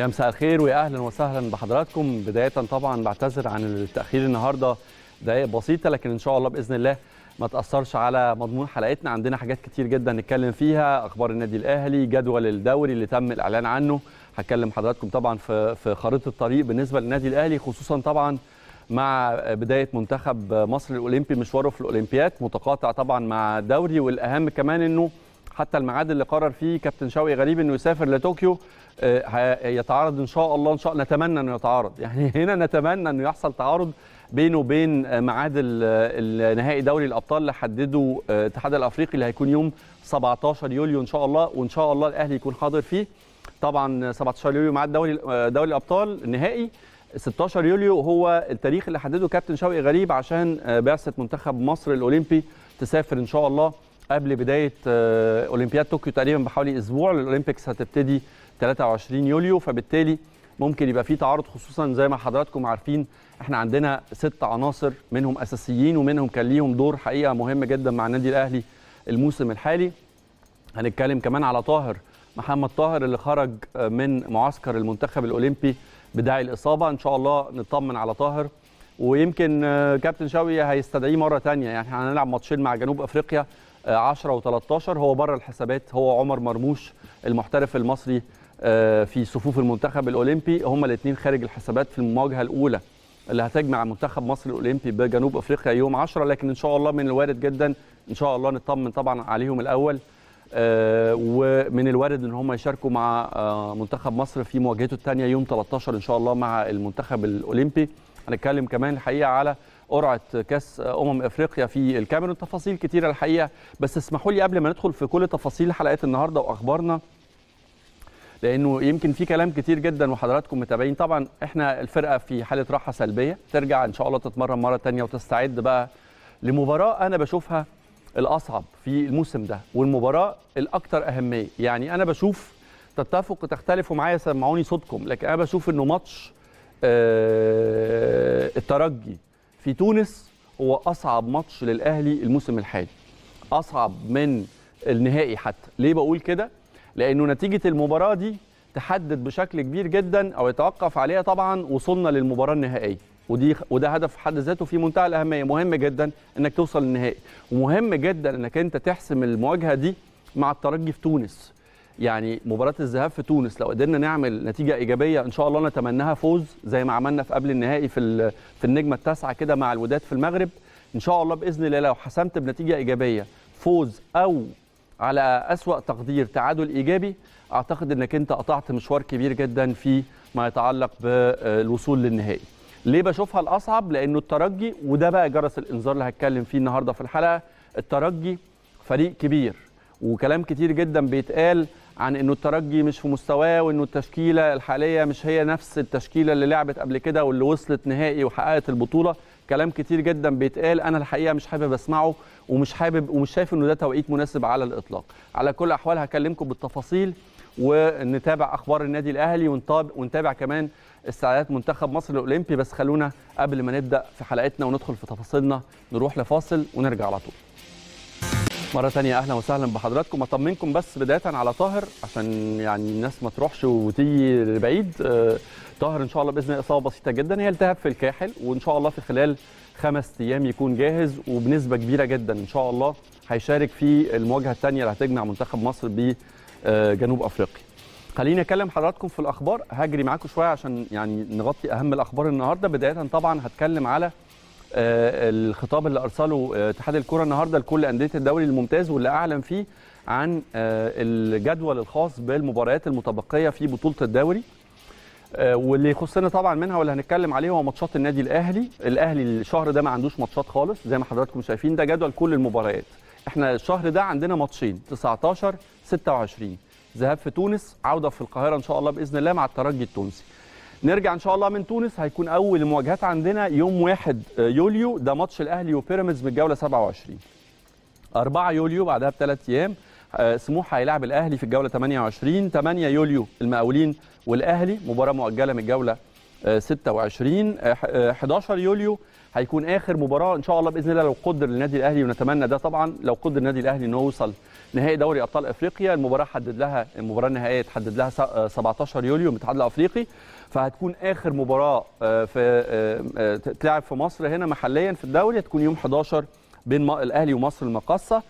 يا مساء الخير ويا اهلا وسهلا بحضراتكم بدايه طبعا بعتذر عن التاخير النهارده دقائق بسيطه لكن ان شاء الله باذن الله ما تاثرش على مضمون حلقتنا عندنا حاجات كتير جدا نتكلم فيها اخبار النادي الاهلي جدول الدوري اللي تم الاعلان عنه هتكلم حضراتكم طبعا في في خريطه الطريق بالنسبه للنادي الاهلي خصوصا طبعا مع بدايه منتخب مصر الاولمبي مشواره في الاولمبياد متقاطع طبعا مع الدوري والاهم كمان انه حتى الميعاد اللي قرر فيه كابتن شوقي غريب انه يسافر لطوكيو آه، يتعارض ان شاء الله ان شاء نتمنى انه يتعارض يعني هنا نتمنى انه يحصل تعارض بينه وبين آه، ميعاد النهائي دوري الابطال اللي حدده آه، الاتحاد الافريقي اللي هيكون يوم 17 يوليو ان شاء الله وان شاء الله الاهلي يكون حاضر فيه طبعا 17 يوليو ميعاد دوري دوري الابطال النهائي 16 يوليو هو التاريخ اللي حدده كابتن شوقي غريب عشان بعثه منتخب مصر الاولمبي تسافر ان شاء الله قبل بدايه آه، اولمبياد طوكيو تقريبا بحوالي اسبوع الاولمبيكس هتبتدي 23 يوليو فبالتالي ممكن يبقى في تعارض خصوصا زي ما حضراتكم عارفين احنا عندنا ست عناصر منهم اساسيين ومنهم كان ليهم دور حقيقه مهم جدا مع النادي الاهلي الموسم الحالي هنتكلم كمان على طاهر محمد طاهر اللي خرج آه، من معسكر المنتخب الاولمبي بداعي الاصابه ان شاء الله نطمن على طاهر ويمكن آه، كابتن شوقي هيستدعيه مره ثانيه يعني هنلعب ماتشين مع جنوب افريقيا 10 و13 هو بره الحسابات هو عمر مرموش المحترف المصري آه، في صفوف المنتخب الاولمبي هما الاثنين خارج الحسابات في المواجهه الاولى اللي هتجمع منتخب مصر الاولمبي بجنوب افريقيا يوم 10 لكن ان شاء الله من الوارد جدا ان شاء الله نطمن طبعا عليهم الاول آه، ومن الوارد ان هم يشاركوا مع آه، منتخب مصر في مواجهته الثانيه يوم 13 ان شاء الله مع المنتخب الاولمبي هنتكلم كمان الحقيقه على قرعه كاس امم افريقيا في الكاميرون تفاصيل كتيره الحقيقه بس اسمحوا لي قبل ما ندخل في كل تفاصيل حلقات النهارده واخبارنا لانه يمكن في كلام كتير جدا وحضراتكم متابعين طبعا احنا الفرقه في حاله راحه سلبيه ترجع ان شاء الله تتمرن مره تانية وتستعد بقى لمباراه انا بشوفها الاصعب في الموسم ده والمباراه الاكثر اهميه يعني انا بشوف تتفق تختلفوا معايا سمعوني صوتكم لكن انا بشوف انه ماتش آه الترجي في تونس هو اصعب ماتش للاهلي الموسم الحالي اصعب من النهائي حتى ليه بقول كده لانه نتيجه المباراه دي تحدد بشكل كبير جدا او يتوقف عليها طبعا وصولنا للمباراه النهائيه ودي وده هدف في حد ذاته في منتهى الاهميه مهم جدا انك توصل للنهائي ومهم جدا انك انت تحسم المواجهه دي مع الترجي في تونس يعني مباراه الذهاب في تونس لو قدرنا نعمل نتيجه ايجابيه ان شاء الله نتمناها فوز زي ما عملنا في قبل النهائي في في النجمه التاسعه كده مع الوداد في المغرب ان شاء الله باذن الله لو حسمت بنتيجه ايجابيه فوز او على اسوا تقدير تعادل ايجابي اعتقد انك انت قطعت مشوار كبير جدا في ما يتعلق بالوصول للنهائي ليه بشوفها الاصعب لانه الترجي وده بقى جرس الانذار اللي هتكلم فيه النهارده في الحلقه الترجي فريق كبير وكلام كتير جدا بيتقال عن انه الترجي مش في مستواه وانه التشكيله الحاليه مش هي نفس التشكيله اللي لعبت قبل كده واللي وصلت نهائي وحققت البطوله كلام كتير جدا بيتقال انا الحقيقه مش حابب اسمعه ومش حابب ومش شايف انه ده توقيت مناسب على الاطلاق على كل الاحوال هكلمكم بالتفاصيل ونتابع اخبار النادي الاهلي ونتابع كمان استعدادات منتخب مصر الاولمبي بس خلونا قبل ما نبدا في حلقتنا وندخل في تفاصيلنا نروح لفاصل ونرجع على طول مرة ثانية أهلا وسهلا بحضراتكم أطمنكم بس بداية على طاهر عشان يعني الناس ما تروحش وتيجي لبعيد آه، طاهر إن شاء الله بإذن الله إصابة بسيطة جدا هي التهاب في الكاحل وإن شاء الله في خلال خمس أيام يكون جاهز وبنسبة كبيرة جدا إن شاء الله هيشارك في المواجهة الثانية اللي هتجمع منتخب مصر بجنوب آه، أفريقيا. خليني أكلم حضراتكم في الأخبار هجري معاكم شوية عشان يعني نغطي أهم الأخبار النهاردة بداية طبعا هتكلم على آه، الخطاب اللي ارسله اتحاد الكره النهارده لكل انديه الدوري الممتاز واللي اعلن فيه عن آه، الجدول الخاص بالمباريات المتبقيه في بطوله الدوري آه، واللي يخصنا طبعا منها واللي هنتكلم عليه هو ماتشات النادي الاهلي الاهلي الشهر ده ما عندوش ماتشات خالص زي ما حضراتكم شايفين ده جدول كل المباريات احنا الشهر ده عندنا ماتشين 19 26 ذهاب في تونس عوده في القاهره ان شاء الله باذن الله مع الترجي التونسي نرجع ان شاء الله من تونس هيكون اول المواجهات عندنا يوم 1 آه، يوليو ده ماتش الاهلي وبيراميدز من الجوله 27 4 يوليو بعدها بثلاث ايام آه، سموحه هيلاعب الاهلي في الجوله 28 8 يوليو المقاولين والاهلي مباراه مؤجله من الجوله 26 آه، 11 يوليو هيكون اخر مباراه ان شاء الله باذن الله لو قدر النادي الاهلي ونتمنى ده طبعا لو قدر النادي الاهلي انه يوصل نهائي دوري ابطال افريقيا المباراه حدد لها المباراه النهائيه تحدد لها 17 يوليو من الاتحاد الافريقي فهتكون اخر مباراه آه، في آه، آه، تلعب في مصر هنا محليا في الدوري هتكون يوم 11 بين الاهلي ومصر المقاصه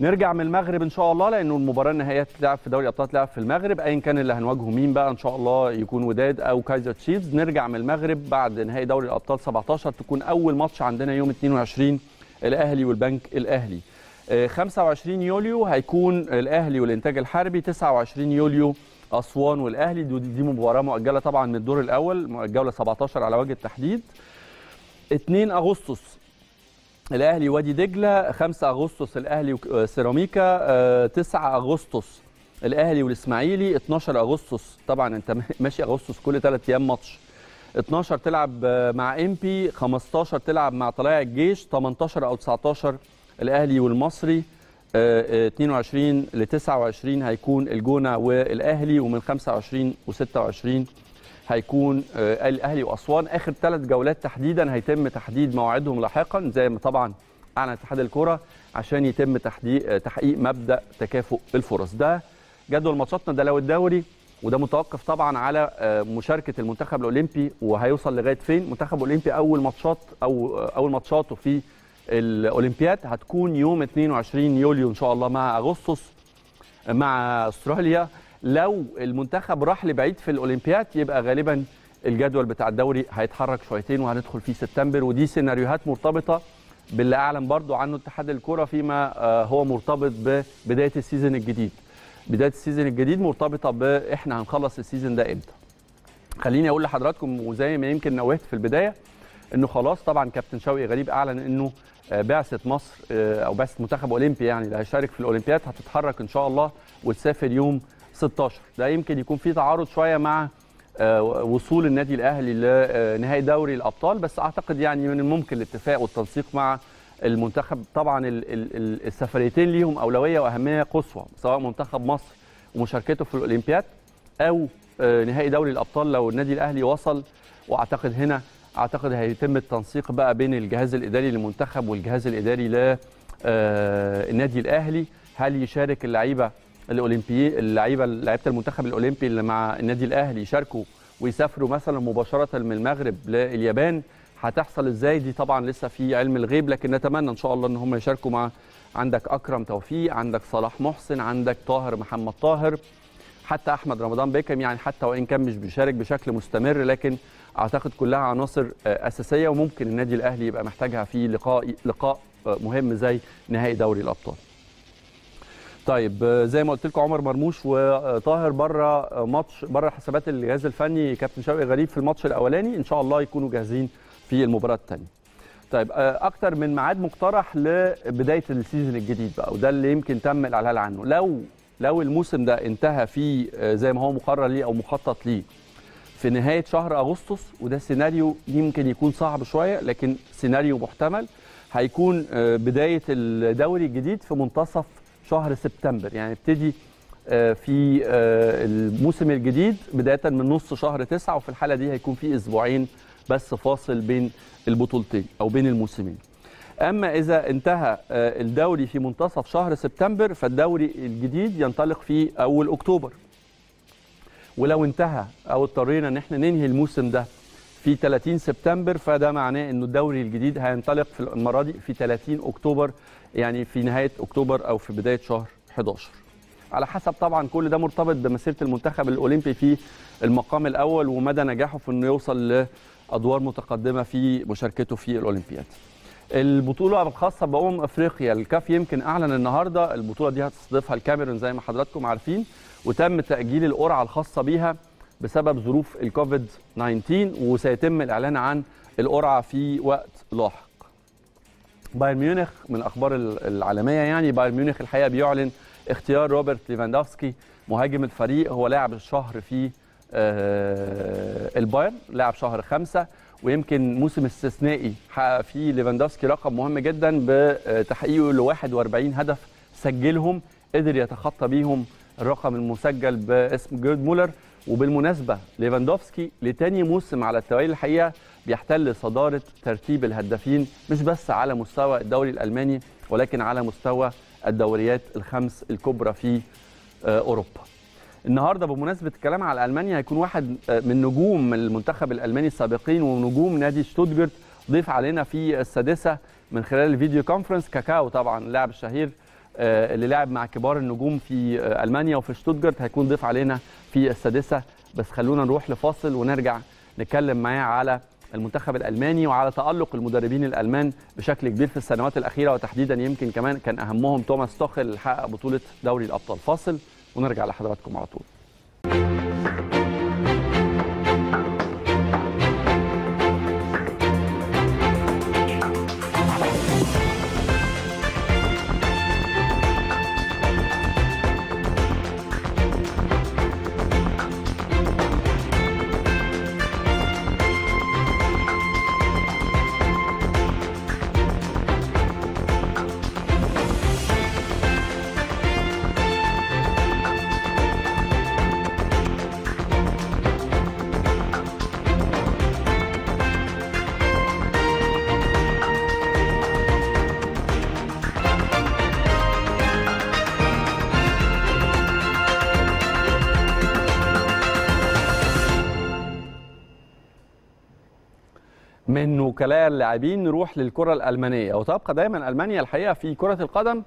نرجع من المغرب ان شاء الله لانه المباراه النهائيه تلعب في دوري الابطال تلعب في المغرب ايا كان اللي هنواجهه مين بقى ان شاء الله يكون وداد او كايزر تشيفز نرجع من المغرب بعد نهائي دوري الابطال 17 تكون اول ماتش عندنا يوم 22 الاهلي والبنك الاهلي 25 يوليو هيكون الاهلي والانتاج الحربي 29 يوليو اسوان والاهلي دي مباراه مؤجله طبعا من الدور الاول الجوله 17 على وجه التحديد 2 اغسطس الاهلي وادي دجله 5 اغسطس الاهلي وسيراميكا آه، 9 آه، اغسطس الاهلي والاسماعيلي 12 اغسطس طبعا انت ماشي اغسطس كل 3 ايام ماتش 12 تلعب آه، مع امبي 15 تلعب مع طلائع الجيش 18 او 19 الاهلي والمصري 22 ل 29 هيكون الجونه والاهلي ومن 25 و26 هيكون آه، الاهلي واسوان اخر ثلاث جولات تحديدا هيتم تحديد مواعيدهم لاحقا زي ما طبعا اعلن اتحاد الكره عشان يتم آه، تحقيق مبدا تكافؤ الفرص ده جدول ماتشاتنا ده لو الدوري وده متوقف طبعا على آه، مشاركه المنتخب الاولمبي وهيوصل لغايه فين المنتخب الاولمبي اول ماتشات او اول ماتشاته في الاولمبياد هتكون يوم 22 يوليو ان شاء الله مع اغسطس مع استراليا لو المنتخب راح لبعيد في الاولمبياد يبقى غالبا الجدول بتاع الدوري هيتحرك شويتين وهندخل فيه سبتمبر ودي سيناريوهات مرتبطه باللي اعلن برضو عنه اتحاد الكره فيما آه، هو مرتبط ببدايه السيزون الجديد بدايه السيزون الجديد مرتبطه باحنا هنخلص السيزون ده امتى خليني اقول لحضراتكم وزي ما يمكن نوهت في البدايه انه خلاص طبعا كابتن شوقي غريب اعلن انه آه، بعثه مصر آه، او بعثه منتخب اولمبي يعني اللي هيشارك في الاولمبياد هتتحرك ان شاء الله وتسافر يوم 16 ده يمكن يكون في تعارض شويه مع آه، وصول النادي الاهلي لنهائي دوري الابطال بس اعتقد يعني من الممكن الاتفاق والتنسيق مع المنتخب طبعا السفريتين ليهم اولويه واهميه قصوى سواء منتخب مصر ومشاركته في الاولمبياد او نهائي دوري الابطال لو النادي الاهلي وصل واعتقد هنا اعتقد هيتم التنسيق بقى بين الجهاز الاداري للمنتخب والجهاز الاداري للنادي آه، الاهلي هل يشارك اللعيبه الاولمبي اللعيبه لعيبه المنتخب الاولمبي اللي مع النادي الاهلي يشاركوا ويسافروا مثلا مباشره من المغرب لليابان هتحصل ازاي دي طبعا لسه في علم الغيب لكن نتمنى ان شاء الله ان هم يشاركوا مع عندك اكرم توفيق عندك صلاح محسن عندك طاهر محمد طاهر حتى احمد رمضان بيكم يعني حتى وان كان مش بيشارك بشكل مستمر لكن اعتقد كلها عناصر آه، اساسيه وممكن النادي الاهلي يبقى محتاجها في لقاء لقاء آه، مهم زي نهائي دوري الابطال طيب آه، زي ما قلت لكم عمر مرموش وطاهر بره ماتش بره حسابات الجهاز الفني كابتن شوقي غريب في الماتش الاولاني ان شاء الله يكونوا جاهزين في المباراه الثانيه طيب اكتر من ميعاد مقترح لبدايه السيزون الجديد بقى وده اللي يمكن تم الاعلان عنه لو لو الموسم ده انتهى فيه زي ما هو مقرر ليه او مخطط ليه في نهايه شهر اغسطس وده سيناريو يمكن يكون صعب شويه لكن سيناريو محتمل هيكون آه، بدايه الدوري الجديد في منتصف شهر سبتمبر يعني ابتدي آه، في آه، الموسم الجديد بدايه من نص شهر تسعة وفي الحاله دي هيكون في اسبوعين بس فاصل بين البطولتين او بين الموسمين اما اذا انتهى الدوري في منتصف شهر سبتمبر فالدوري الجديد ينطلق في اول اكتوبر ولو انتهى او اضطرينا ان احنا ننهي الموسم ده في 30 سبتمبر فده معناه انه الدوري الجديد هينطلق في المره دي في 30 اكتوبر يعني في نهايه اكتوبر او في بدايه شهر 11 على حسب طبعا كل ده مرتبط بمسيره المنتخب الاولمبي في المقام الاول ومدى نجاحه في انه يوصل لادوار متقدمه في مشاركته في الاولمبياد البطوله الخاصه بامم افريقيا الكاف يمكن اعلن النهارده البطوله دي هتستضيفها الكاميرون زي ما حضراتكم عارفين وتم تاجيل القرعه الخاصه بيها بسبب ظروف الكوفيد 19 وسيتم الاعلان عن القرعه في وقت لاحق. بايرن ميونخ من الاخبار العالميه يعني بايرن ميونخ الحقيقه بيعلن اختيار روبرت ليفاندوفسكي مهاجم الفريق هو لاعب الشهر في آه، البايرن لاعب شهر خمسة ويمكن موسم استثنائي حقق فيه ليفاندوفسكي رقم مهم جدا بتحقيقه ل 41 هدف سجلهم قدر يتخطى بيهم الرقم المسجل باسم جيرد مولر وبالمناسبة ليفاندوفسكي لتاني موسم على التوالي الحقيقة بيحتل صدارة ترتيب الهدافين مش بس على مستوى الدوري الألماني ولكن على مستوى الدوريات الخمس الكبرى في آه، أوروبا النهارده بمناسبه الكلام على المانيا هيكون واحد آه، من نجوم المنتخب الالماني السابقين ونجوم نادي شتوتجارت ضيف علينا في السادسه من خلال الفيديو كونفرنس كاكاو طبعا اللاعب الشهير آه، اللي لعب مع كبار النجوم في آه، المانيا وفي شتوتجارت هيكون ضيف علينا في السادسه بس خلونا نروح لفاصل ونرجع نتكلم معاه على المنتخب الالماني وعلى تالق المدربين الالمان بشكل كبير في السنوات الاخيره وتحديدا يمكن كمان كان اهمهم توماس توخل اللي حقق بطوله دوري الابطال فاصل ونرجع لحضراتكم على طول من وكلاء اللاعبين نروح للكره الالمانيه وتبقى دايما المانيا الحقيقه في كره القدم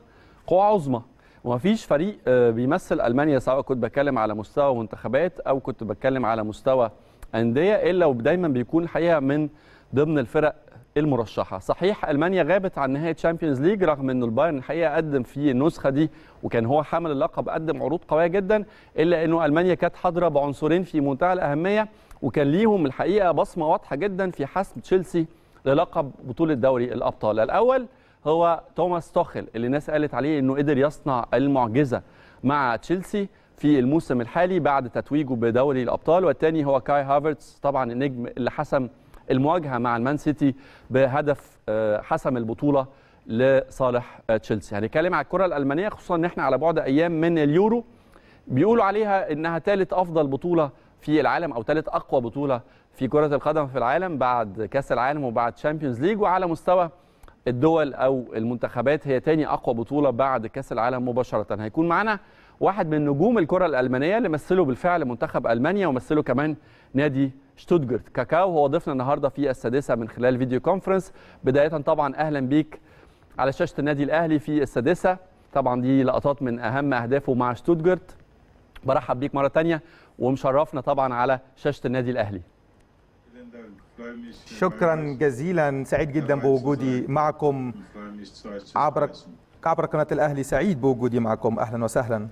قوه عظمى ومفيش فريق آه، بيمثل المانيا سواء كنت بتكلم على مستوى منتخبات او كنت بتكلم على مستوى انديه الا ودايما بيكون الحقيقه من ضمن الفرق المرشحه صحيح المانيا غابت عن نهايه تشامبيونز ليج رغم ان البايرن الحقيقه قدم في النسخه دي وكان هو حامل اللقب قدم عروض قويه جدا الا انه المانيا كانت حاضره بعنصرين في منتهى الاهميه وكان ليهم الحقيقه بصمه واضحه جدا في حسم تشيلسي للقب بطوله دوري الابطال الاول هو توماس توخل اللي الناس قالت عليه انه قدر يصنع المعجزه مع تشيلسي في الموسم الحالي بعد تتويجه بدوري الابطال والثاني هو كاي هافرتس طبعا النجم اللي حسم المواجهه مع المان سيتي بهدف آه، حسم البطوله لصالح آه، تشيلسي هنتكلم على الكره الالمانيه خصوصا ان احنا على بعد ايام من اليورو بيقولوا عليها انها ثالث افضل بطوله في العالم او ثالث اقوى بطوله في كره القدم في العالم بعد كاس العالم وبعد تشامبيونز ليج وعلى مستوى الدول او المنتخبات هي ثاني اقوى بطوله بعد كاس العالم مباشره هيكون معانا واحد من نجوم الكره الالمانيه اللي مثله بالفعل منتخب المانيا ومثله كمان نادي شتوتجارت كاكاو هو ضيفنا النهارده في السادسه من خلال فيديو كونفرنس بدايه طبعا اهلا بيك على شاشه النادي الاهلي في السادسه طبعا دي لقطات من اهم اهدافه مع شتوتجارت برحب بيك مره ثانيه ومشرفنا طبعا على شاشه النادي الاهلي شكرا جزيلا سعيد جدا بوجودي معكم عبر عبر قناه الاهلي سعيد بوجودي معكم اهلا وسهلا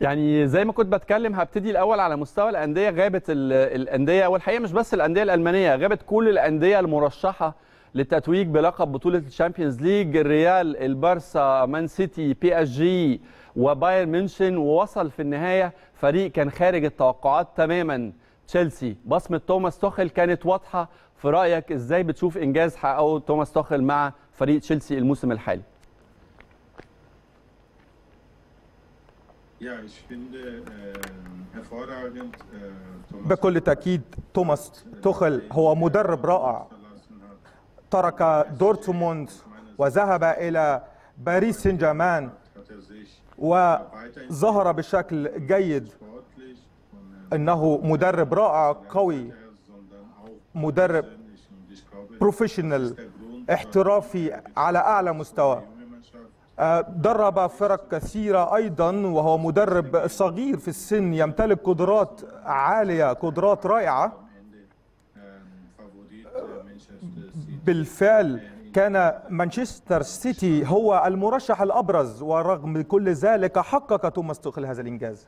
يعني زي ما كنت بتكلم هبتدي الاول على مستوى الانديه غابت الانديه والحقيقه مش بس الانديه الالمانيه غابت كل الانديه المرشحه للتتويج بلقب بطوله الشامبيونز ليج الريال البارسا مان سيتي بي اس جي وبايرن ميونخن ووصل في النهايه فريق كان خارج التوقعات تماما تشيلسي بصمه توماس توخل كانت واضحه في رايك ازاي بتشوف انجاز حققه توماس توخل مع فريق تشيلسي الموسم الحالي uh, uh, uh, بكل تأكيد توماس توخل هو مدرب رائع ترك دورتموند وذهب إلى باريس سان جيرمان وظهر بشكل جيد انه مدرب رائع قوي مدرب بروفيشنال احترافي على اعلى مستوى آه، درب فرق كثيرة أيضا وهو مدرب صغير في السن يمتلك قدرات عالية قدرات رائعة بالفعل كان مانشستر سيتي هو المرشح الأبرز ورغم كل ذلك حقق توماس توخل هذا الإنجاز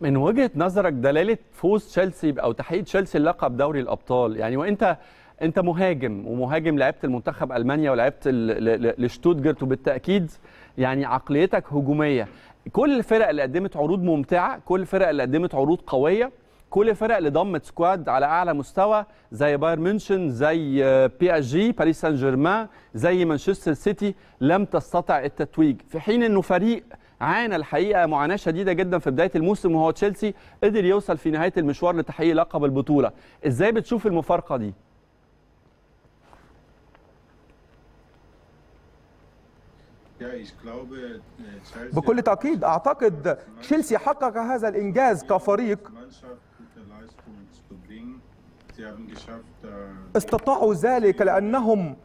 من وجهة نظرك دلالة فوز تشيلسي أو تحقيق تشيلسي اللقب دوري الأبطال يعني وأنت أنت مهاجم ومهاجم لعبت المنتخب ألمانيا ولعبت لشتوتجرت وبالتأكيد يعني عقليتك هجومية كل الفرق اللي قدمت عروض ممتعة كل الفرق اللي قدمت عروض قوية كل الفرق اللي ضمت سكواد على اعلى مستوى زي بايرن ميونشن زي آه، بي اس جي باريس سان جيرمان زي مانشستر سيتي لم تستطع التتويج في حين انه فريق عانى الحقيقه معاناه شديده جدا في بدايه الموسم وهو تشيلسي قدر يوصل في نهايه المشوار لتحقيق لقب البطوله ازاي بتشوف المفارقه دي بكل تأكيد أعتقد تشيلسي حقق هذا الإنجاز كفريق استطاعوا ذلك لأنهم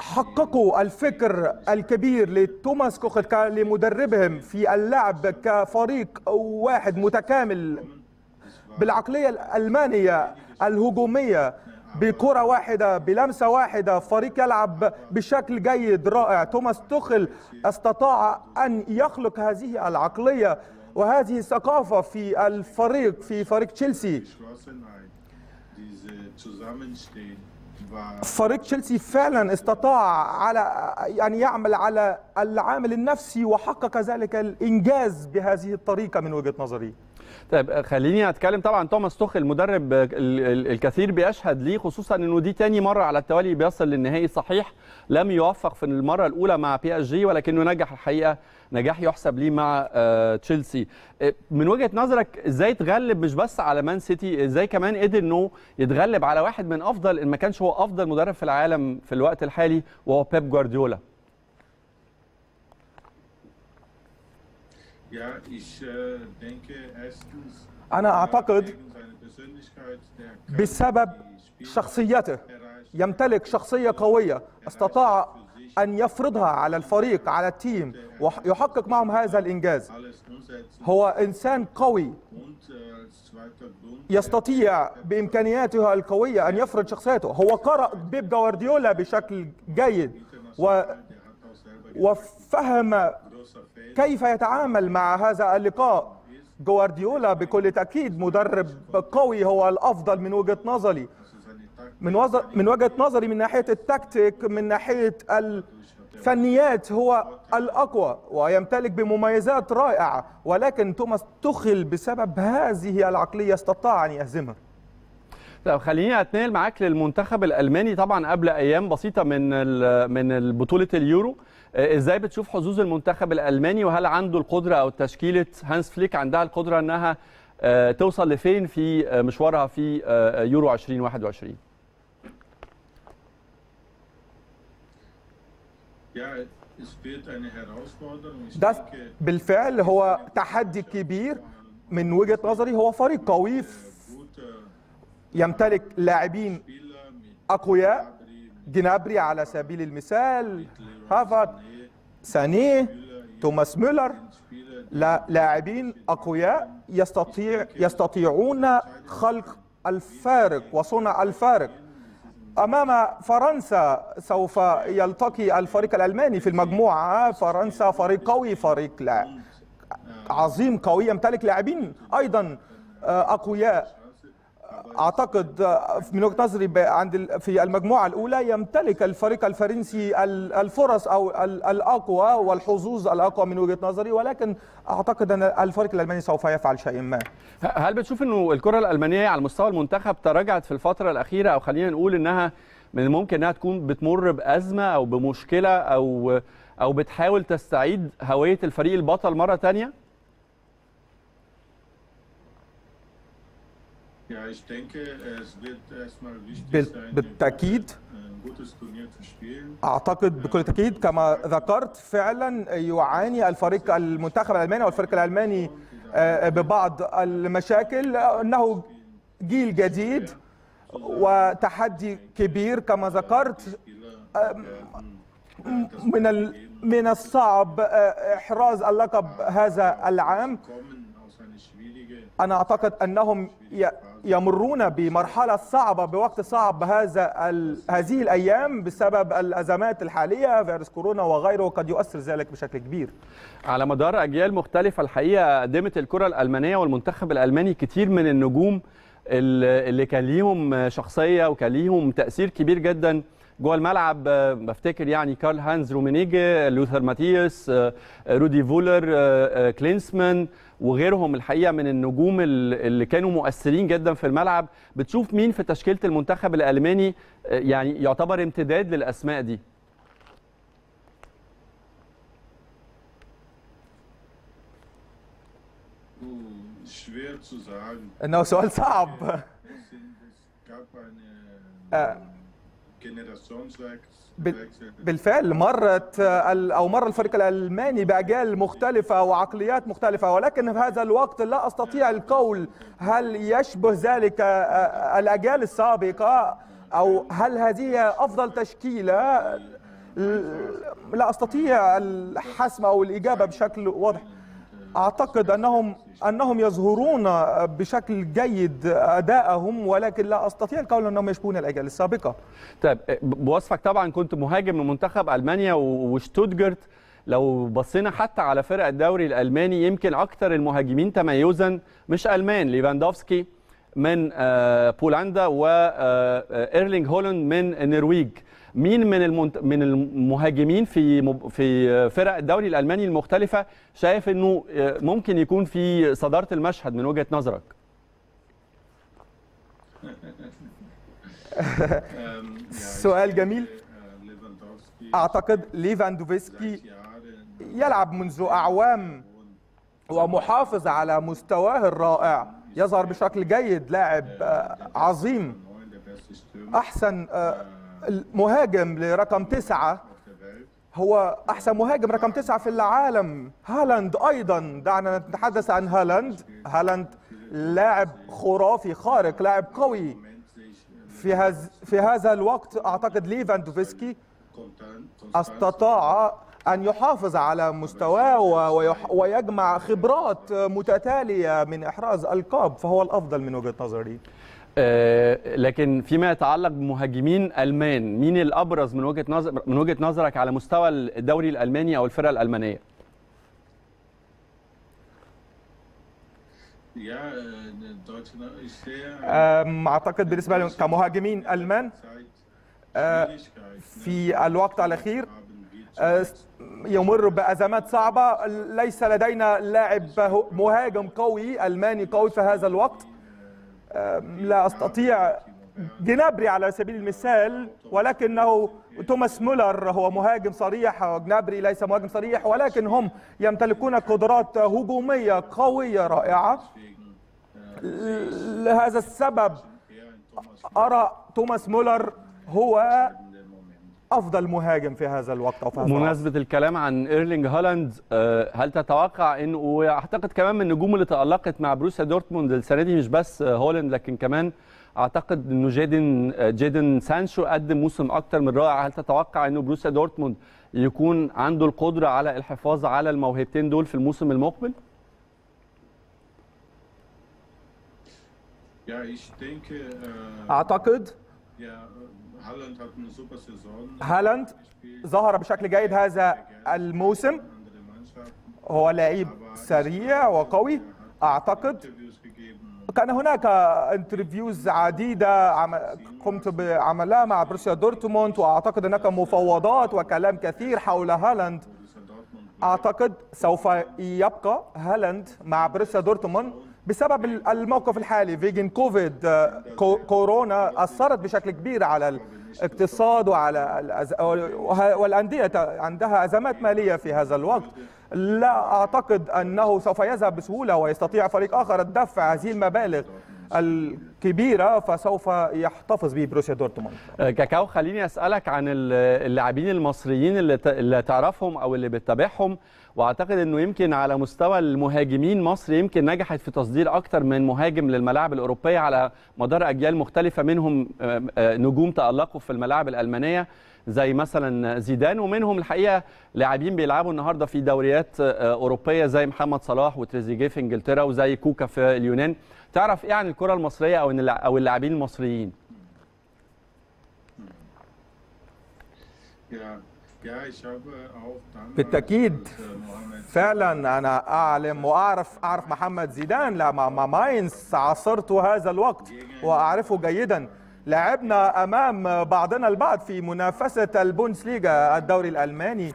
حققوا الفكر الكبير لتوماس كوخل لمدربهم في اللعب كفريق واحد متكامل بالعقلية الألمانية الهجومية بكرة واحدة بلمسة واحدة فريق يلعب بشكل جيد رائع توماس توخل استطاع أن يخلق هذه العقلية وهذه الثقافة في الفريق في فريق تشيلسي Uh, فريق تشيلسي فعلا استطاع على ان يعمل على العامل النفسي وحقق ذلك الانجاز بهذه الطريقه من وجهه نظري طيب خليني اتكلم طبعا توماس توخ المدرب الكثير بيشهد ليه خصوصا انه دي تاني مره على التوالي بيصل للنهائي صحيح لم يوفق في المره الاولى مع بي اس جي ولكنه نجح الحقيقه نجاح يحسب ليه مع آه، تشيلسي آه، من وجهه نظرك ازاي تغلب مش بس على مان سيتي ازاي كمان قدر انه يتغلب على واحد من افضل ان ما كانش هو افضل مدرب في العالم في الوقت الحالي وهو بيب جوارديولا Äh, أنا أعتقد um بسبب شخصيته يمتلك er شخصية قوية استطاع أن يفرضها على الفريق على التيم ويحقق معهم هذا الإنجاز هو إنسان قوي äh, يستطيع بإمكانياته القوية أن يفرض شخصيته هو قرأ بيب جوارديولا بشكل جيد و... وفهم كيف يتعامل مع هذا اللقاء جوارديولا بكل تأكيد مدرب قوي هو الأفضل من وجهة نظري من, وز... من وجهة نظري من ناحية التكتيك من ناحية الفنيات هو الأقوى ويمتلك بمميزات رائعة ولكن توماس تخل بسبب هذه العقلية استطاع أن يهزمها طب خليني اتنقل معاك للمنتخب الالماني طبعا قبل ايام بسيطه من من بطوله اليورو آه، ازاي بتشوف حظوظ المنتخب الالماني وهل عنده القدره او تشكيله هانس فليك عندها القدره انها آه، توصل لفين في آه، مشوارها في يورو 2021 ده بالفعل هو تحدي كبير من وجهه نظري هو فريق قوي يمتلك لاعبين اقوياء جنابري على سبيل المثال هافارد سانيه توماس ميلر لاعبين اقوياء يستطيع يستطيعون خلق الفارق وصنع الفارق امام فرنسا سوف يلتقي الفريق الالماني في المجموعه فرنسا فريق قوي فريق لا عظيم قوي يمتلك لاعبين ايضا آه، اقوياء اعتقد آه، من وجهه نظري عند في المجموعه الاولى يمتلك الفريق الفرنسي الفرص او الاقوى والحظوظ الاقوى من وجهه نظري ولكن اعتقد ان الفريق الالماني سوف يفعل شيئا ما هل بتشوف انه الكره الالمانيه على مستوى المنتخب تراجعت في الفتره الاخيره او خلينا نقول انها من الممكن انها تكون بتمر بازمه او بمشكله او او بتحاول تستعيد هويه الفريق البطل مره ثانيه بالتأكيد اعتقد بكل تاكيد كما ذكرت فعلا يعاني الفريق المنتخب الالماني او الفريق الالماني آه، ببعض المشاكل انه جيل جديد وتحدي كبير كما ذكرت آه، من من الصعب آه، احراز اللقب هذا العام أنا أعتقد أنهم يمرون بمرحلة صعبة بوقت صعب بهذا هذه الأيام بسبب الأزمات الحالية فيروس كورونا وغيره قد يؤثر ذلك بشكل كبير على مدار أجيال مختلفة الحقيقة قدمت الكرة الألمانية والمنتخب الألماني كتير من النجوم اللي كان ليهم شخصية وكان ليهم تأثير كبير جداً جوه الملعب بفتكر يعني كارل هانز رومينيجي لوثر ماتيوس رودي فولر آه، آه، كلينسمان وغيرهم الحقيقه من النجوم اللي كانوا مؤثرين جدا في الملعب بتشوف مين في تشكيله المنتخب الالماني آه، يعني يعتبر امتداد للاسماء دي انه سؤال صعب آه. بالفعل مرت او مر الفريق الالماني باجيال مختلفه وعقليات مختلفه ولكن في هذا الوقت لا استطيع القول هل يشبه ذلك آه، آه، الاجيال السابقه او هل هذه افضل تشكيله لا استطيع الحسم او الاجابه بشكل واضح اعتقد انهم انهم يظهرون بشكل جيد ادائهم ولكن لا استطيع القول انهم يشبهون الاجيال السابقه. طيب بوصفك طبعا كنت مهاجم لمنتخب المانيا وشتوتجرت لو بصينا حتى على فرق الدوري الالماني يمكن اكثر المهاجمين تميزا مش المان ليفاندوفسكي من آه، بولندا وايرلينج آه، آه، هولند من النرويج. مين من المنت... من المهاجمين في في فرق الدوري الالماني المختلفه شايف انه آه، ممكن يكون في صداره المشهد من وجهه نظرك؟ سؤال جميل اعتقد ليفاندوفسكي يلعب منذ اعوام ومحافظ على مستواه الرائع يظهر بشكل جيد لاعب آه، عظيم احسن آه، المهاجم لرقم تسعة هو احسن مهاجم رقم تسعة في العالم هالاند ايضا دعنا نتحدث عن هالاند هالاند لاعب خرافي خارق لاعب قوي في هز في هذا الوقت اعتقد ليفاندوفسكي استطاع ان يحافظ على مستواه ويجمع خبرات متتاليه من احراز القاب فهو الافضل من وجهه نظري آه، لكن فيما يتعلق بمهاجمين المان مين الابرز من وجهه نظر من وجهه نظرك على مستوى الدوري الالماني او الفرقه الالمانيه آه، اعتقد بالنسبه لهم كمهاجمين المان آه، في الوقت الاخير يمر بأزمات صعبة ليس لدينا لاعب مهاجم قوي ألماني قوي في هذا الوقت لا استطيع جنابري على سبيل المثال ولكنه توماس مولر هو مهاجم صريح وجنابري ليس مهاجم صريح ولكن هم يمتلكون قدرات هجومية قوية رائعة لهذا السبب أرى توماس مولر هو افضل مهاجم في هذا الوقت او في هذا مناسبه الكلام عن ايرلينج هالاند آه، هل تتوقع انه واعتقد كمان من النجوم اللي تالقت مع بروسيا دورتموند السنه دي مش بس هولاند لكن كمان اعتقد انه جيدن آه، جيدن سانشو قدم موسم اكتر من رائع هل تتوقع انه بروسيا دورتموند يكون عنده القدره على الحفاظ على الموهبتين دول في الموسم المقبل؟ uh, uh, اعتقد هالاند ظهر بشكل جيد هذا الموسم هو لعيب سريع وقوي اعتقد كان هناك انترفيوز عديده قمت بعملها مع بروسيا دورتموند واعتقد هناك مفاوضات وكلام كثير حول هالاند اعتقد سوف يبقى هالاند مع بروسيا دورتموند بسبب الموقف الحالي فيجن كوفيد آه، كورونا اثرت بشكل كبير على الاقتصاد وعلى والانديه عندها ازمات ماليه في هذا الوقت لا اعتقد انه سوف يذهب بسهوله ويستطيع فريق اخر الدفع هذه المبالغ الكبيره فسوف يحتفظ به بروسيا دورتموند آه، كاكاو خليني اسالك عن اللاعبين المصريين اللي, اللي تعرفهم او اللي بتتابعهم واعتقد انه يمكن على مستوى المهاجمين مصر يمكن نجحت في تصدير اكثر من مهاجم للملاعب الاوروبيه على مدار اجيال مختلفه منهم آه، آه، نجوم تالقوا في الملاعب الالمانيه زي مثلا زيدان ومنهم الحقيقه لاعبين بيلعبوا النهارده في دوريات اوروبيه زي محمد صلاح وتريزيجيه في انجلترا وزي كوكا في اليونان تعرف ايه عن الكره المصريه او او اللاعبين المصريين بالتأكيد فعلا أنا أعلم وأعرف أعرف محمد زيدان لما ما ماينس عاصرته هذا الوقت وأعرفه جيدا لعبنا امام بعضنا البعض في منافسه البوندسليغا الدوري الالماني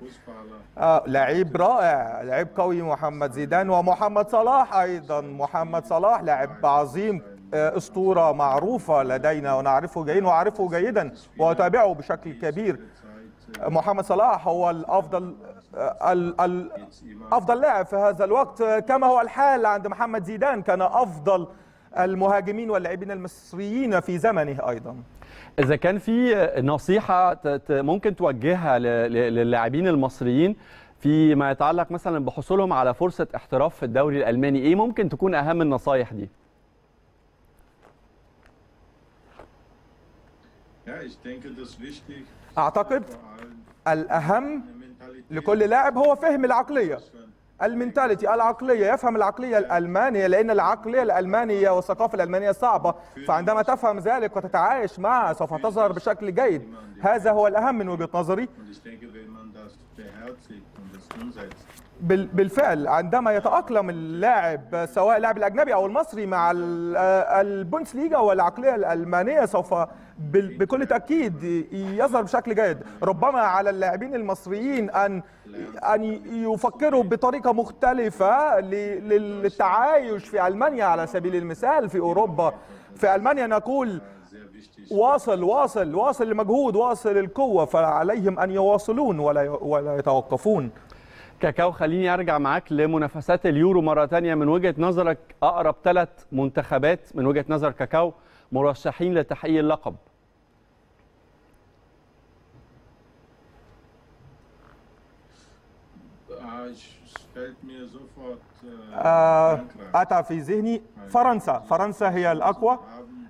آه، لعيب رائع لعيب قوي محمد زيدان ومحمد صلاح ايضا محمد صلاح لاعب عظيم آه، اسطوره معروفه لدينا ونعرفه جيدا واعرفه جيدا واتابعه بشكل كبير آه، محمد صلاح هو الافضل افضل لاعب في هذا الوقت كما هو الحال عند محمد زيدان كان افضل المهاجمين واللاعبين المصريين في زمنه ايضا اذا كان في نصيحه ممكن توجهها للاعبين المصريين فيما يتعلق مثلا بحصولهم على فرصه احتراف في الدوري الالماني ايه ممكن تكون اهم النصايح دي اعتقد الاهم لكل لاعب هو فهم العقليه المنتاليتي العقلية يفهم العقلية الألمانية لأن العقلية الألمانية والثقافة الألمانية صعبة فعندما تفهم ذلك وتتعايش معها سوف تظهر بشكل جيد هذا هو الأهم من وجهة نظري بالفعل عندما يتأقلم اللاعب سواء اللاعب الأجنبي أو المصري مع البوندسليغا والعقلية الألمانية سوف بكل تأكيد يظهر بشكل جيد ربما على اللاعبين المصريين أن أن يفكروا بطريقة مختلفة للتعايش في ألمانيا على سبيل المثال في أوروبا في ألمانيا نقول واصل واصل واصل المجهود واصل القوة فعليهم أن يواصلون ولا ولا يتوقفون كاكاو خليني ارجع معاك لمنافسات اليورو مره ثانيه من وجهه نظرك اقرب ثلاث منتخبات من وجهه نظر كاكاو مرشحين لتحقيق اللقب آه، أتى في ذهني فرنسا فرنسا هي الأقوى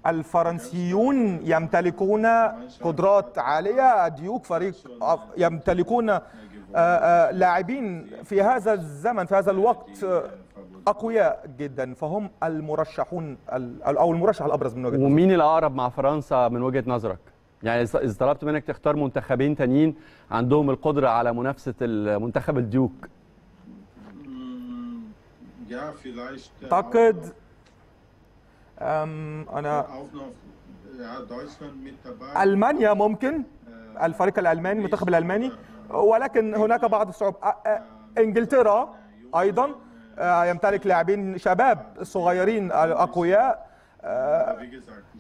الفرنسيون يمتلكون قدرات عالية ديوك فريق يمتلكون آه، آه، لاعبين في هذا الزمن في هذا الوقت آه، اقوياء جدا فهم المرشحون او المرشح الابرز من وجهه ومين الاقرب مع فرنسا من وجهه نظرك؟ يعني اذا طلبت منك تختار منتخبين تانيين عندهم القدره على منافسه المنتخب الديوك اعتقد انا المانيا ممكن الفريق الالماني المنتخب الالماني ولكن هناك بعض الصعوبات انجلترا ايضا آه، يمتلك لاعبين شباب صغيرين اقوياء آه،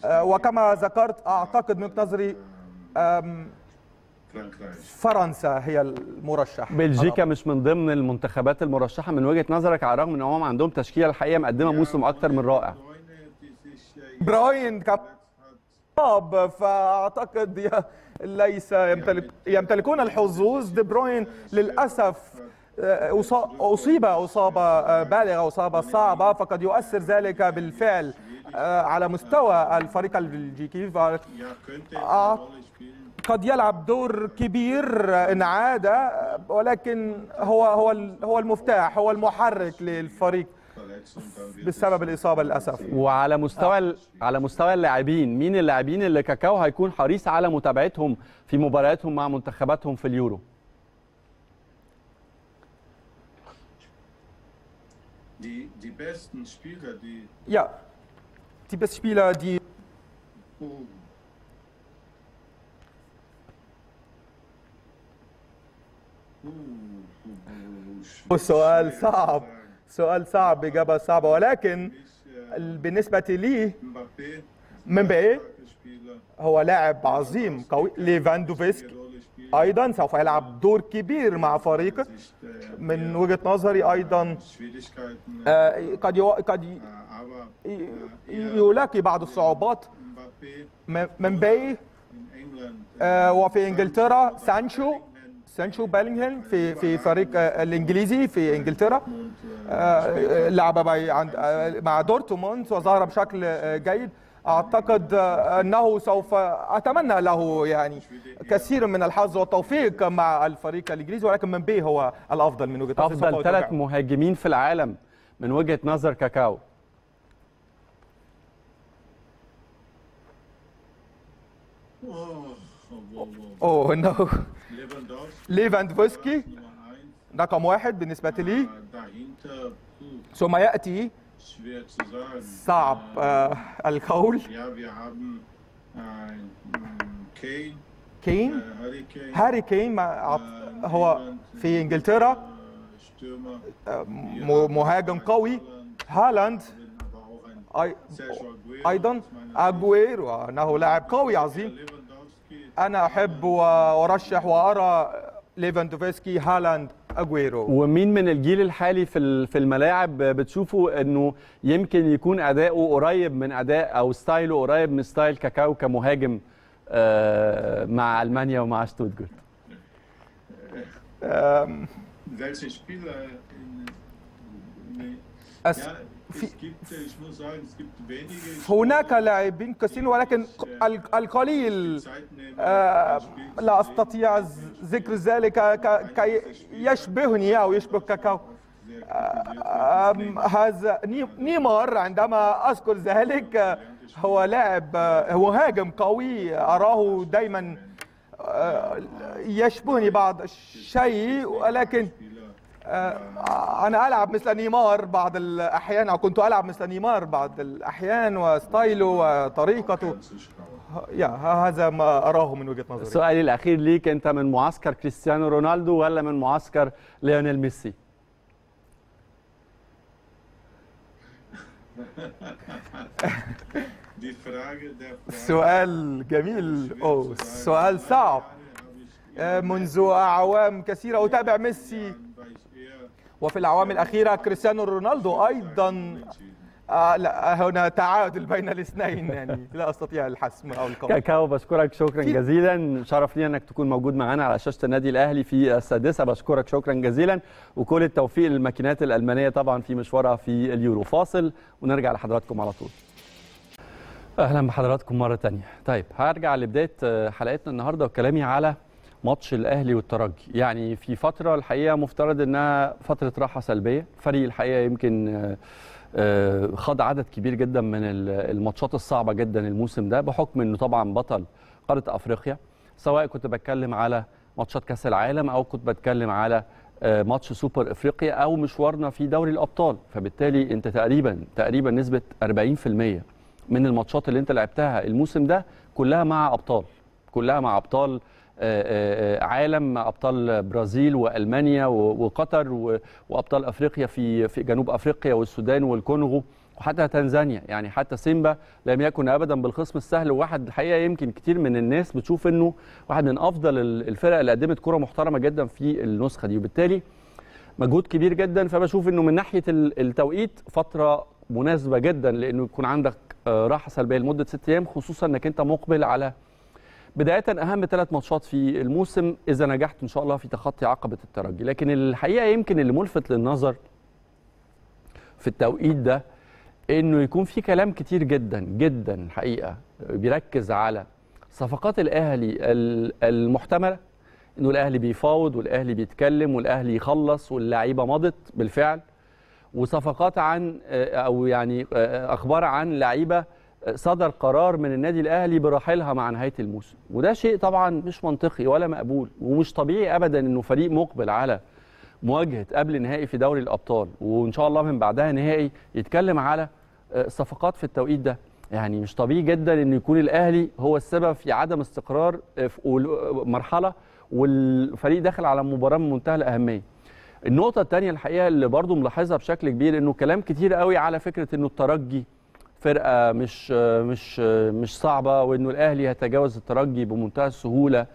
آه، وكما ذكرت اعتقد من نظري فرنسا هي المرشح بلجيكا مش من ضمن المنتخبات المرشحه من وجهه نظرك على الرغم ان هم عندهم تشكيله الحقيقه مقدمه موسم اكثر من رائع براين كاب فاعتقد ليس يمتلك يعني يمتلكون الحظوظ دي بروين للأسف آه، أصيب أصابة آه، بالغة أصابة صعبة فقد يؤثر ذلك بالفعل آه، على مستوى الفريق البلجيكي قد يلعب دور كبير ان عاد ولكن هو هو هو المفتاح هو المحرك للفريق بسبب الاصابه للاسف وعلى مستوى آه. على مستوى اللاعبين مين اللاعبين اللي كاكاو هيكون حريص على متابعتهم في مبارياتهم مع منتخباتهم في اليورو دي دي besten سبيلر دي يا دي besten سبيلر دي سؤال صعب سؤال صعب إجابة صعبة ولكن بالنسبة لي مبابي هو لاعب عظيم قوي ليفاندوفسكي ايضا سوف يلعب دور كبير مع فريقه من وجهه نظري ايضا آه، قد قد يلاقي بعض الصعوبات من بي آه، وفي انجلترا سانشو سانشو بالينغهام في في فريق آه، الانجليزي في انجلترا آه، آه، لعب مع دورتموند وظهر بشكل جيد اعتقد انه سوف اتمنى له يعني كثير من الحظ والتوفيق مع الفريق الانجليزي ولكن من بي هو الافضل من وجهه نظري افضل ثلاث مهاجمين في العالم من وجهه نظر كاكاو اوه نو ليفاندوفسكي رقم واحد بالنسبة لي ثم يأتي صعب آه القول كين هاري كين هو في انجلترا آه، مهاجم قوي هالاند ايضا اجويرو آه، انه لاعب قوي عظيم انا احب وارشح وارى ليفاندوفسكي هالاند اجويرو ومين من الجيل الحالي في في الملاعب بتشوفه انه يمكن يكون اداؤه قريب من اداء او ستايله قريب من ستايل كاكاو كمهاجم آه، مع المانيا ومع أس... يعني Uh, في هناك لاعبين كثيرين ولكن uh, القليل آه، لا استطيع ذكر ذلك كي يشبهني او يشبه كاكاو هذا نيمار عندما اذكر ذلك هو لاعب مهاجم آه، قوي اراه دائما آه، يشبهني بعض الشيء ولكن آه، آه، انا العب مثل نيمار بعض الاحيان او كنت العب مثل نيمار بعض الاحيان وستايله وطريقته يا هذا ما اراه من وجهه نظري سؤالي الاخير ليك انت من معسكر كريستيانو رونالدو ولا من معسكر ليونيل ميسي سؤال جميل او سؤال صعب يعني آه، منذ اعوام كثيره اتابع ميسي وفي الاعوام الأخيرة كريستيانو رونالدو أيضا آه لا هنا تعادل بين الاثنين يعني لا استطيع الحسم او القول كاكاو بشكرك شكرا جزيلا شرف لي انك تكون موجود معانا على شاشه النادي الاهلي في السادسه بشكرك شكرا جزيلا وكل التوفيق للماكينات الالمانيه طبعا في مشوارها في اليورو فاصل ونرجع لحضراتكم على طول اهلا بحضراتكم مره ثانيه طيب هرجع لبدايه آه، حلقتنا النهارده وكلامي على ماتش الاهلي والترجي يعني في فتره الحقيقه مفترض انها فتره راحه سلبيه فريق الحقيقه يمكن آه، آه، خاض عدد كبير جدا من الماتشات الصعبه جدا الموسم ده بحكم انه طبعا بطل قاره افريقيا سواء كنت بتكلم على ماتشات كاس العالم او كنت بتكلم على آه، ماتش سوبر افريقيا او مشوارنا في دوري الابطال فبالتالي انت تقريبا تقريبا نسبه 40% من الماتشات اللي انت لعبتها الموسم ده كلها مع ابطال كلها مع ابطال آه، آه، عالم ابطال برازيل والمانيا وقطر وابطال افريقيا في في جنوب افريقيا والسودان والكونغو وحتى تنزانيا يعني حتى سيمبا لم يكن ابدا بالخصم السهل وواحد الحقيقه يمكن كتير من الناس بتشوف انه واحد من افضل الفرق اللي قدمت كره محترمه جدا في النسخه دي وبالتالي مجهود كبير جدا فبشوف انه من ناحيه التوقيت فتره مناسبه جدا لانه يكون عندك آه، راحه سلبيه لمده ست ايام خصوصا انك انت مقبل على بدايه اهم ثلاث ماتشات في الموسم اذا نجحت ان شاء الله في تخطي عقبه الترجي لكن الحقيقه يمكن اللي ملفت للنظر في التوقيت ده انه يكون في كلام كتير جدا جدا الحقيقه بيركز على صفقات الاهلي المحتمله انه الاهلي بيفاوض والاهلي بيتكلم والاهلي يخلص واللعيبه مضت بالفعل وصفقات عن او يعني آه، آه، اخبار عن لعيبه صدر قرار من النادي الاهلي برحيلها مع نهايه الموسم وده شيء طبعا مش منطقي ولا مقبول ومش طبيعي ابدا انه فريق مقبل على مواجهه قبل نهائي في دوري الابطال وان شاء الله من بعدها نهائي يتكلم على آه، صفقات في التوقيت ده يعني مش طبيعي جدا ان يكون الاهلي هو السبب في عدم استقرار آه، في آه، مرحله والفريق داخل على مباراه من منتهى الاهميه النقطه الثانيه الحقيقه اللي برضو ملاحظها بشكل كبير انه كلام كتير قوي على فكره انه الترجي فرقه مش مش مش صعبه وانه الاهلي هيتجاوز الترجي بمنتهى السهوله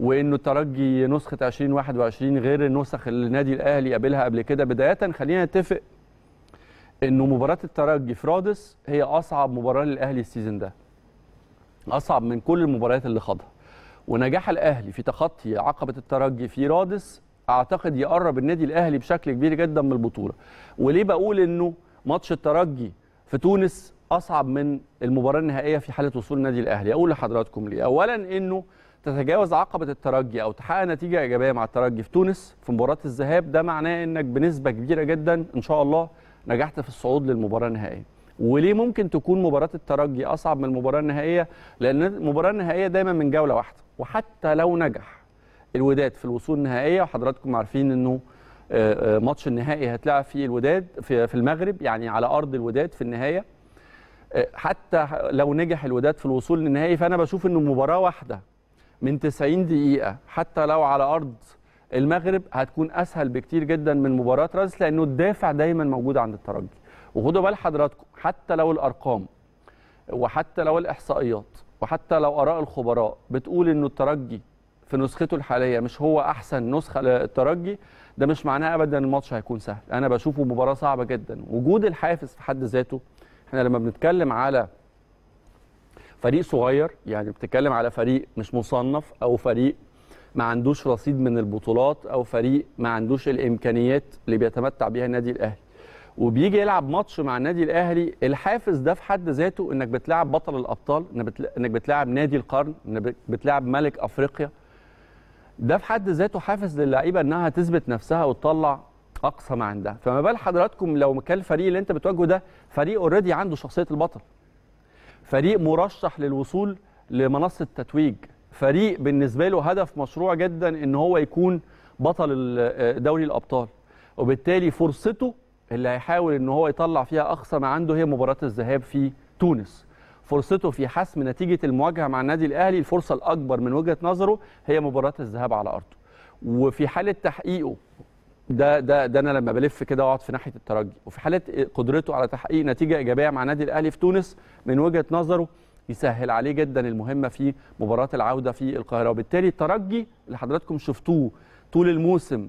وانه الترجي نسخه 2021 غير النسخ اللي النادي الاهلي قابلها قبل كده بدايه خلينا نتفق انه مباراه الترجي في رادس هي اصعب مباراه للاهلي السيزون ده اصعب من كل المباريات اللي خاضها ونجاح الاهلي في تخطي عقبه الترجي في رادس اعتقد يقرب النادي الاهلي بشكل كبير جدا من البطوله وليه بقول انه ماتش الترجي في تونس اصعب من المباراه النهائيه في حاله وصول النادي الاهلي اقول لحضراتكم ليه اولا انه تتجاوز عقبه الترجي او تحقق نتيجه ايجابيه مع الترجي في تونس في مباراه الذهاب ده معناه انك بنسبه كبيره جدا ان شاء الله نجحت في الصعود للمباراه النهائيه وليه ممكن تكون مباراه الترجي اصعب من المباراه النهائيه لان المباراه النهائيه دايما من جوله واحده وحتى لو نجح الوداد في الوصول النهائيه وحضراتكم عارفين انه آه، آه، ماتش النهائي هتلعب في الوداد في المغرب يعني على ارض الوداد في النهايه حتى لو نجح الوداد في الوصول للنهائي فانا بشوف ان مباراه واحده من 90 دقيقه حتى لو على ارض المغرب هتكون اسهل بكتير جدا من مباراه راس لانه الدافع دايما موجود عند الترجي وخدوا بال حضراتكم حتى لو الارقام وحتى لو الاحصائيات وحتى لو اراء الخبراء بتقول انه الترجي في نسخته الحاليه مش هو احسن نسخه للترجي ده مش معناه ابدا الماتش هيكون سهل انا بشوفه مباراه صعبه جدا وجود الحافز في حد ذاته احنا لما بنتكلم على فريق صغير يعني بتتكلم على فريق مش مصنف او فريق ما عندوش رصيد من البطولات او فريق ما عندوش الامكانيات اللي بيتمتع بيها النادي الاهلي وبيجي يلعب ماتش مع النادي الاهلي الحافز ده في حد ذاته انك بتلعب بطل الابطال انك بتلعب نادي القرن انك بتلعب ملك افريقيا ده في حد ذاته حافز للعيبه انها تثبت نفسها وتطلع اقصى ما عندها فما بال حضراتكم لو كان الفريق اللي انت بتواجهه ده فريق اوريدي عنده شخصيه البطل فريق مرشح للوصول لمنصه تتويج فريق بالنسبه له هدف مشروع جدا ان هو يكون بطل دوري الابطال وبالتالي فرصته اللي هيحاول ان هو يطلع فيها اقصى ما عنده هي مباراه الذهاب في تونس فرصته في حسم نتيجه المواجهه مع النادي الاهلي الفرصه الاكبر من وجهه نظره هي مباراه الذهاب على ارضه وفي حاله تحقيقه ده ده ده انا لما بلف كده واقعد في ناحيه الترجي وفي حاله قدرته على تحقيق نتيجه ايجابيه مع النادي الاهلي في تونس من وجهه نظره يسهل عليه جدا المهمه في مباراه العوده في القاهره وبالتالي الترجي اللي حضراتكم شفتوه طول الموسم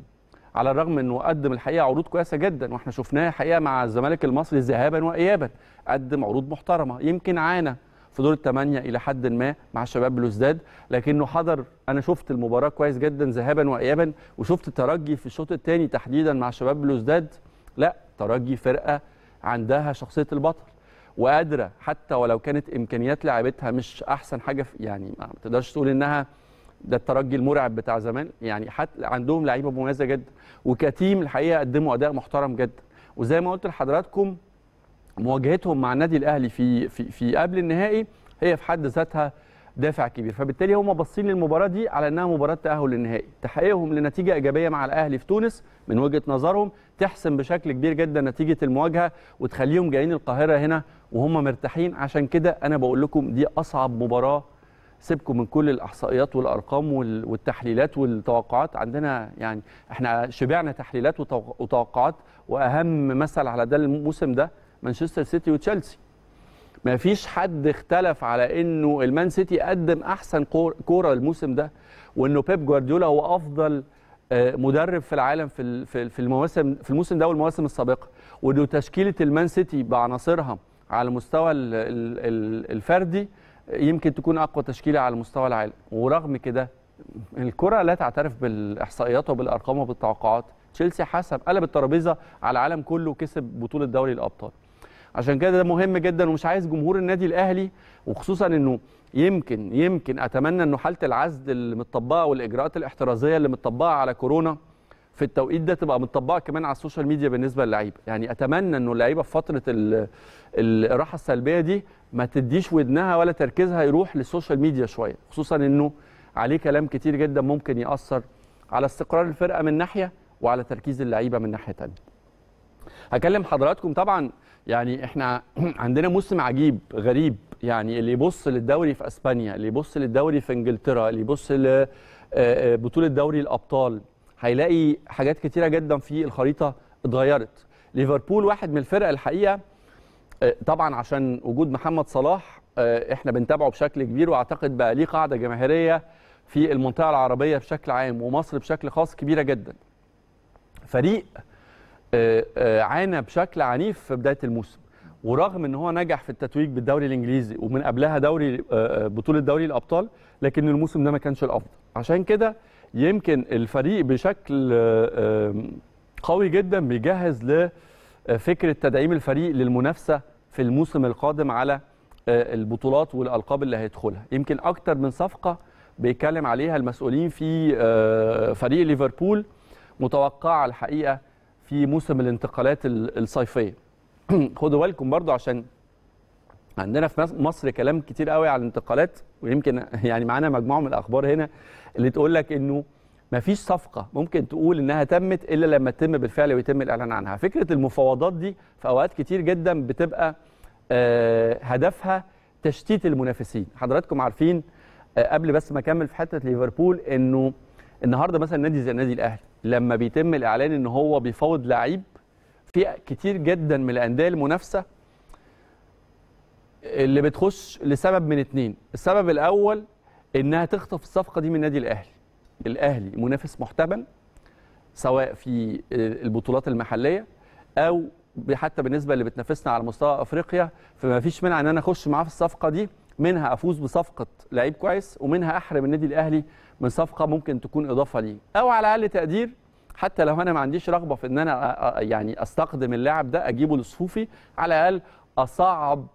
على الرغم انه قدم الحقيقه عروض كويسه جدا واحنا شفناها حقيقه مع الزمالك المصري ذهابا وايابا قدم عروض محترمه يمكن عانى في دور الثمانيه الى حد ما مع شباب بلوزداد لكنه حضر انا شفت المباراه كويس جدا ذهابا وايابا وشفت ترجي في الشوط الثاني تحديدا مع شباب بلوزداد لا ترجي فرقه عندها شخصيه البطل وقادره حتى ولو كانت امكانيات لعيبتها مش احسن حاجه في يعني ما تقدرش تقول انها ده الترجي المرعب بتاع زمان يعني حتى عندهم لعيبه مميزه جدا وكتيم الحقيقه قدموا اداء محترم جدا وزي ما قلت لحضراتكم مواجهتهم مع النادي الاهلي في في, في قبل النهائي هي في حد ذاتها دافع كبير فبالتالي هم باصين للمباراه دي على انها مباراه تاهل للنهائي تحقيقهم لنتيجه ايجابيه مع الاهلي في تونس من وجهه نظرهم تحسم بشكل كبير جدا نتيجه المواجهه وتخليهم جايين القاهره هنا وهم مرتاحين عشان كده انا بقول لكم دي اصعب مباراه سيبكم من كل الاحصائيات والارقام والتحليلات والتوقعات عندنا يعني احنا شبعنا تحليلات وتوقعات واهم مثل على ده الموسم ده مانشستر سيتي وتشيلسي ما فيش حد اختلف على انه المان سيتي قدم احسن كوره الموسم ده وانه بيب جوارديولا هو افضل آه، مدرب في العالم في في المواسم في الموسم ده والمواسم السابقه وانه تشكيله المان سيتي بعناصرها على المستوى الفردي يمكن تكون اقوى تشكيله على مستوى العالم ورغم كده الكره لا تعترف بالاحصائيات وبالارقام وبالتوقعات تشيلسي حسب قلب الترابيزه على العالم كله وكسب بطوله دوري الابطال عشان كده ده مهم جدا ومش عايز جمهور النادي الاهلي وخصوصا انه يمكن يمكن اتمنى انه حاله العزل اللي متطبقه والاجراءات الاحترازيه اللي متطبقه على كورونا في التوقيت ده تبقى متطبقه كمان على السوشيال ميديا بالنسبه للعيبه يعني اتمنى انه اللعيبه في فتره الراحه السلبيه دي ما تديش ودنها ولا تركيزها يروح للسوشيال ميديا شويه خصوصا انه عليه كلام كتير جدا ممكن ياثر على استقرار الفرقه من ناحيه وعلى تركيز اللعيبه من ناحيه ثانيه هكلم حضراتكم طبعا يعني احنا عندنا موسم عجيب غريب يعني اللي يبص للدوري في اسبانيا اللي يبص للدوري في انجلترا اللي يبص لبطوله آه، آه، دوري الابطال هيلاقي حاجات كتيره جدا في الخريطه اتغيرت ليفربول واحد من الفرق الحقيقه آه، طبعا عشان وجود محمد صلاح احنا بنتابعه بشكل كبير واعتقد بقى ليه قاعده جماهيريه في المنطقه العربيه بشكل عام ومصر بشكل خاص كبيره جدا فريق آه، آه، عانى بشكل عنيف في بدايه الموسم ورغم ان هو نجح في التتويج بالدوري الانجليزي ومن قبلها دوري آه، بطوله دوري الابطال لكن الموسم ده ما كانش الافضل عشان كده يمكن الفريق بشكل قوي جدا بيجهز لفكره تدعيم الفريق للمنافسه في الموسم القادم على البطولات والالقاب اللي هيدخلها يمكن اكتر من صفقه بيتكلم عليها المسؤولين في فريق ليفربول متوقعه الحقيقه في موسم الانتقالات الصيفيه خدوا بالكم برضو عشان عندنا في مصر كلام كتير قوي على الانتقالات ويمكن يعني معانا مجموعه من الاخبار هنا اللي تقول لك انه ما فيش صفقه ممكن تقول انها تمت الا لما تتم بالفعل ويتم الاعلان عنها فكره المفاوضات دي في اوقات كتير جدا بتبقى آه، هدفها تشتيت المنافسين حضراتكم عارفين آه، قبل بس ما اكمل في حته ليفربول انه النهارده مثلا نادي زي النادي الاهلي لما بيتم الاعلان ان هو بيفاوض لعيب في كتير جدا من الانديه المنافسه اللي بتخش لسبب من اتنين السبب الاول انها تخطف الصفقه دي من النادي الاهلي الاهلي منافس محتمل سواء في البطولات المحليه او حتى بالنسبه اللي بتنافسنا على مستوى افريقيا فما فيش منع ان انا اخش معاه في الصفقه دي منها افوز بصفقه لعيب كويس ومنها احرم النادي الاهلي من صفقه ممكن تكون اضافه ليه او على اقل تقدير حتى لو انا ما عنديش رغبه في ان انا يعني استقدم اللاعب ده اجيبه لصفوفي على الاقل اصعب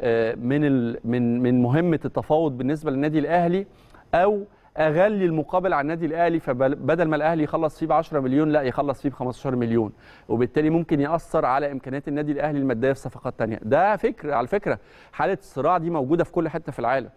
آه، من من من مهمه التفاوض بالنسبه للنادي الاهلي او اغلي المقابل على النادي الاهلي فبدل ما الاهلي يخلص فيه ب 10 مليون لا يخلص فيه ب 15 مليون وبالتالي ممكن ياثر على امكانيات النادي الاهلي الماديه في صفقات ثانيه ده فكر على فكره حاله الصراع دي موجوده في كل حته في العالم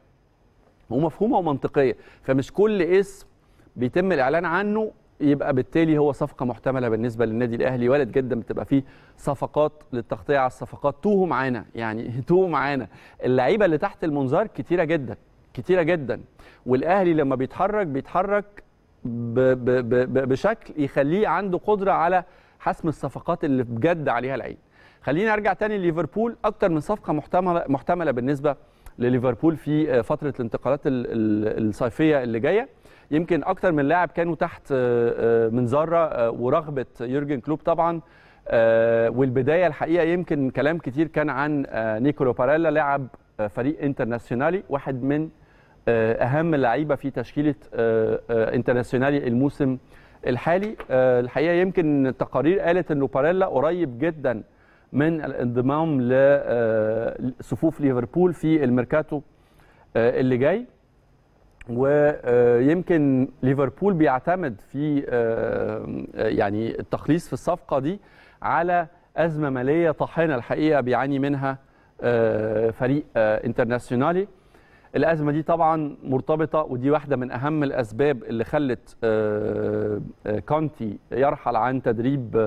ومفهومه ومنطقيه فمش كل اسم بيتم الاعلان عنه يبقى بالتالي هو صفقه محتمله بالنسبه للنادي الاهلي وارد جدا بتبقى فيه صفقات للتغطيه على الصفقات توه معانا يعني توه معانا اللعيبه اللي تحت المنظار كتيره جدا كتيره جدا والاهلي لما بيتحرك بيتحرك ب ب ب بشكل يخليه عنده قدره على حسم الصفقات اللي بجد عليها العين خلينا ارجع تاني ليفربول اكتر من صفقه محتمله محتمله بالنسبه لليفربول في آه، فتره الانتقالات الصيفيه اللي جايه يمكن اكتر من لاعب كانوا تحت آه، آه، منظره ورغبه يورجن كلوب طبعا والبدايه الحقيقه يمكن كلام كتير كان عن نيكولو باريلا لاعب فريق انترناسيونالي واحد من اهم اللعيبه في تشكيله انترناسيونالي الموسم الحالي الحقيقه يمكن التقارير قالت انه باريلا قريب جدا من الانضمام لصفوف آه، ليفربول في الميركاتو آه، اللي جاي ويمكن آه، ليفربول بيعتمد في يعني التخليص في الصفقه دي على ازمه ماليه طاحنه الحقيقه بيعاني منها فريق انترناسيونالي الازمه دي طبعا مرتبطه ودي واحده من اهم الاسباب اللي خلت كونتي يرحل عن تدريب